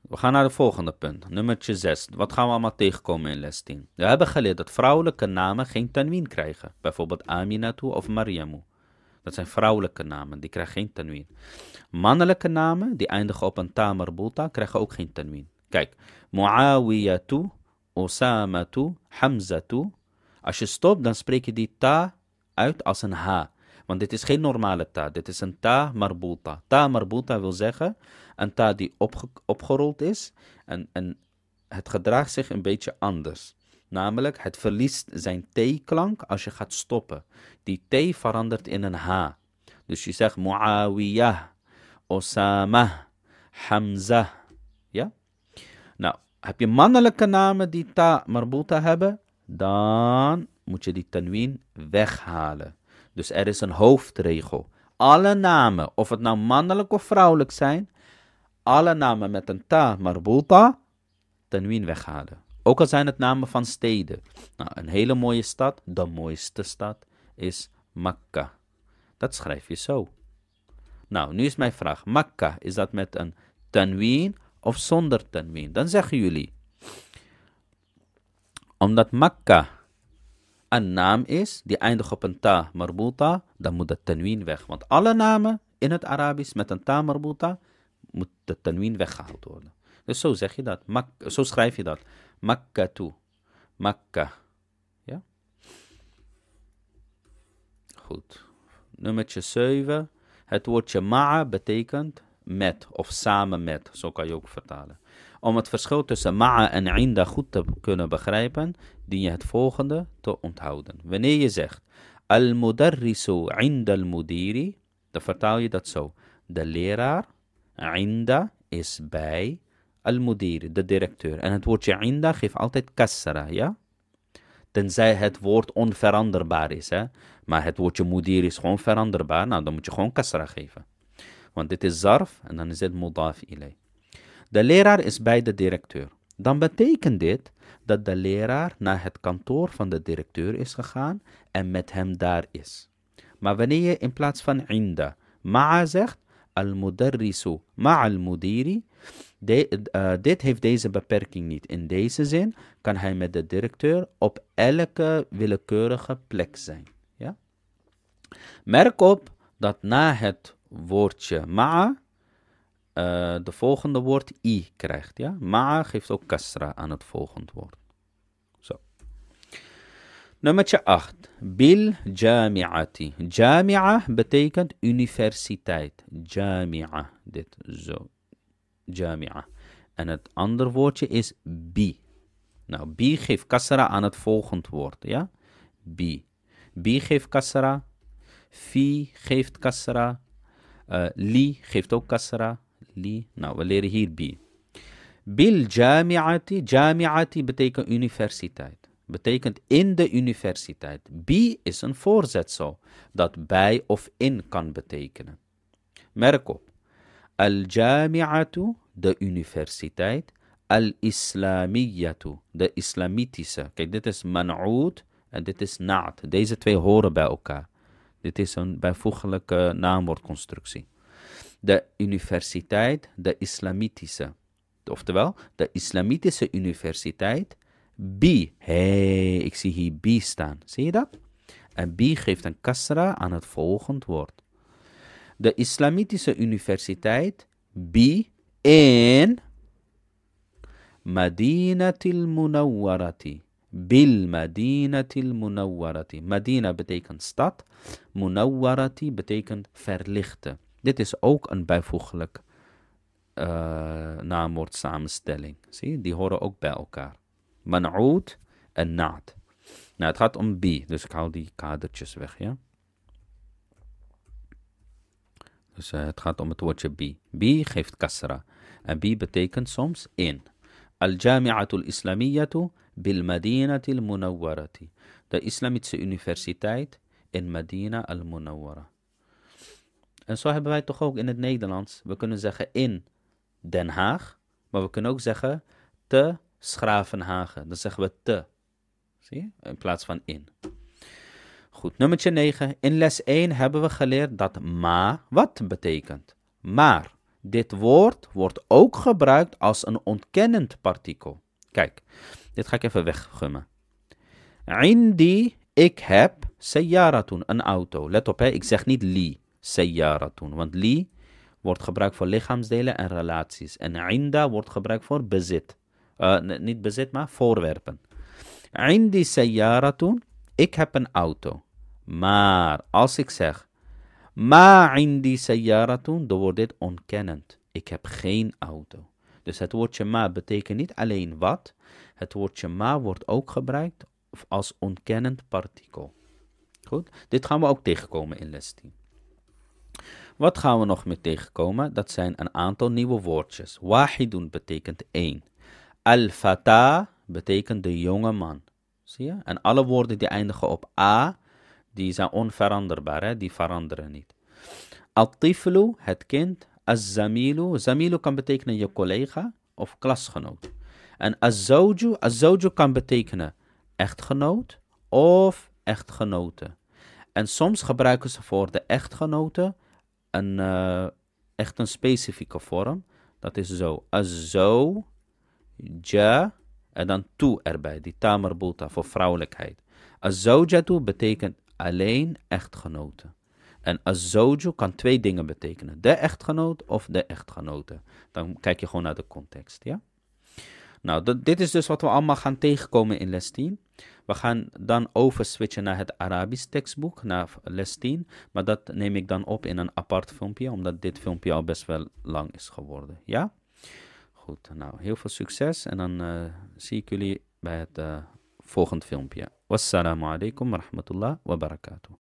We gaan naar het volgende punt. Nummertje 6. Wat gaan we allemaal tegenkomen in les 10? We hebben geleerd dat vrouwelijke namen geen tanwin krijgen. Bijvoorbeeld Aminatu of Mariamu. Dat zijn vrouwelijke namen, die krijgen geen tanwin. Mannelijke namen, die eindigen op een Bulta krijgen ook geen tanwin. Kijk, Muawiyatu, Osamatu, Hamzatu, als je stopt, dan spreek je die ta uit als een ha. Want dit is geen normale ta, dit is een ta marbuta. Ta marbuta wil zeggen een ta die opgerold is en, en het gedraagt zich een beetje anders. Namelijk, het verliest zijn t-klank als je gaat stoppen. Die t verandert in een h. Dus je zegt Muawiyah, Osama, Hamza. Ja? Nou, heb je mannelijke namen die ta marbuta hebben, dan moet je die tanwin weghalen. Dus er is een hoofdregel. Alle namen, of het nou mannelijk of vrouwelijk zijn, alle namen met een ta marbulta, tanwin weghalen. Ook al zijn het namen van steden. Nou, een hele mooie stad, de mooiste stad, is Makkah. Dat schrijf je zo. Nou, nu is mijn vraag. Makkah, is dat met een tanwin of zonder tanwin? Dan zeggen jullie omdat Makka een naam is die eindigt op een ta marbuta, dan moet de tanwin weg. Want alle namen in het Arabisch met een ta marbuta, moet de tanwin weggehaald worden. Dus zo zeg je dat. Mak zo schrijf je dat. Makka toe. Makka. Ja? Goed. Nummertje 7. Het woordje ma'a betekent met of samen met. Zo kan je ook vertalen. Om het verschil tussen ma'a en inda goed te kunnen begrijpen, dien je het volgende te onthouden. Wanneer je zegt, al-mudarrisu inda al-mudiri, dan vertaal je dat zo. De leraar, inda, is bij al-mudiri, de directeur. En het woordje inda geeft altijd kassara, ja? Tenzij het woord onveranderbaar is, hè? Maar het woordje mudir is gewoon veranderbaar, nou dan moet je gewoon kasra geven. Want dit is zarf en dan is het mudaf ilay. De leraar is bij de directeur. Dan betekent dit dat de leraar naar het kantoor van de directeur is gegaan en met hem daar is. Maar wanneer je in plaats van inda ma'a zegt, al-mudarrisu ma'al mudiri, de, eh, dit heeft deze beperking niet. In deze zin kan hij met de directeur op elke willekeurige plek zijn. Ja? Merk op dat na het woordje ma'a uh, de volgende woord i krijgt. Ja? maar geeft ook kasra aan het volgende woord. Zo. Nummertje 8. Bil jami'ati. Jami'a betekent universiteit. Jami'a. Dit zo. Jami'a. En het andere woordje is bi. Nou, bi geeft kasra aan het volgende woord. Ja? Bi. Bi geeft kasra. Fi geeft kasra. Eh, li geeft ook kasra li. Nou, we leren hier bi. Bil jami'ati. Jami'ati betekent universiteit. Betekent in de universiteit. Bi is een voorzetsel dat bij of in kan betekenen. Merk op. Al-jami'atu, de universiteit. Al-islamiyatu, de islamitische. Kijk, dit is manud en dit is na'at. Deze twee horen bij elkaar. Dit is een bijvoeglijke naamwoordconstructie de universiteit, de islamitische. Oftewel, de islamitische universiteit, bi. hey, ik zie hier bi staan. Zie je dat? En bi geeft een kasra aan het volgend woord. De islamitische universiteit, bi, in Madinatil Munawwarati. Bil Madinatil Munawwarati. Madina betekent stad. Munawwarati betekent verlichten. Dit is ook een bijvoeglijk uh, eh, naamwoord Zie, die horen ook bij elkaar. Man'oud en naad. Nou, het gaat om bi, dus ik haal die kadertjes weg, ja. Dus eh, het gaat om het woordje bi. Bi geeft kasra. En bi betekent soms in. Al-Jami'atul Islamiyatu bil Madinatil Munawwarati. De Islamitische Universiteit in Medina al-Munawwara. En zo hebben wij toch ook in het Nederlands. We kunnen zeggen in Den Haag, maar we kunnen ook zeggen te Schravenhagen. Dan zeggen we te. Zie je? In plaats van in. Goed, nummertje 9. In les 1 hebben we geleerd dat ma wat betekent. Maar dit woord wordt ook gebruikt als een ontkennend partikel. Kijk, dit ga ik even weggummen. Indi, ik heb, toen, een auto. Let op, hè, ik zeg niet li. Sayyaratun. Want li wordt gebruikt voor lichaamsdelen en relaties. En inda wordt gebruikt voor bezit. Eh, niet bezit, maar voorwerpen. Indi sayyaratun. Ik heb een auto. Maar als ik zeg. Ma indi sayyaratun. Dan wordt dit onkennend. Ik heb geen auto. Dus het woordje ma betekent niet alleen wat. Het woordje ma wordt ook gebruikt als onkennend partikel. Goed, dit gaan we ook tegenkomen in les 10. Wat gaan we nog meer tegenkomen? Dat zijn een aantal nieuwe woordjes. Wahidun betekent één. Al-Fata betekent de jonge man. Zie je? En alle woorden die eindigen op a, die zijn onveranderbaar, hè? die veranderen niet. Al-Tiflu, het kind. Az-Zamilu, Zamilu kan betekenen je collega of klasgenoot. En az azawju kan betekenen echtgenoot of echtgenote. En soms gebruiken ze voor de echtgenote een, eh, echt een specifieke vorm. Dat is zo. Azo, ja, en dan toe erbij. Die tamerbuta voor vrouwelijkheid. Azojatu betekent alleen echtgenoten. En azawju kan twee dingen betekenen. De echtgenoot of de echtgenote. Dan kijk je gewoon naar de context, ja? Nou, dit is dus wat we allemaal gaan tegenkomen in les 10. We gaan dan overswitchen naar het Arabisch tekstboek, naar les 10. Maar dat neem ik dan op in een apart filmpje, omdat dit filmpje al best wel lang is geworden. Ja? Goed, nou, heel veel succes en dan eh, zie ik jullie bij het uh, volgend filmpje. Wassalamu alaikum wa rahmatullah wa barakatuh.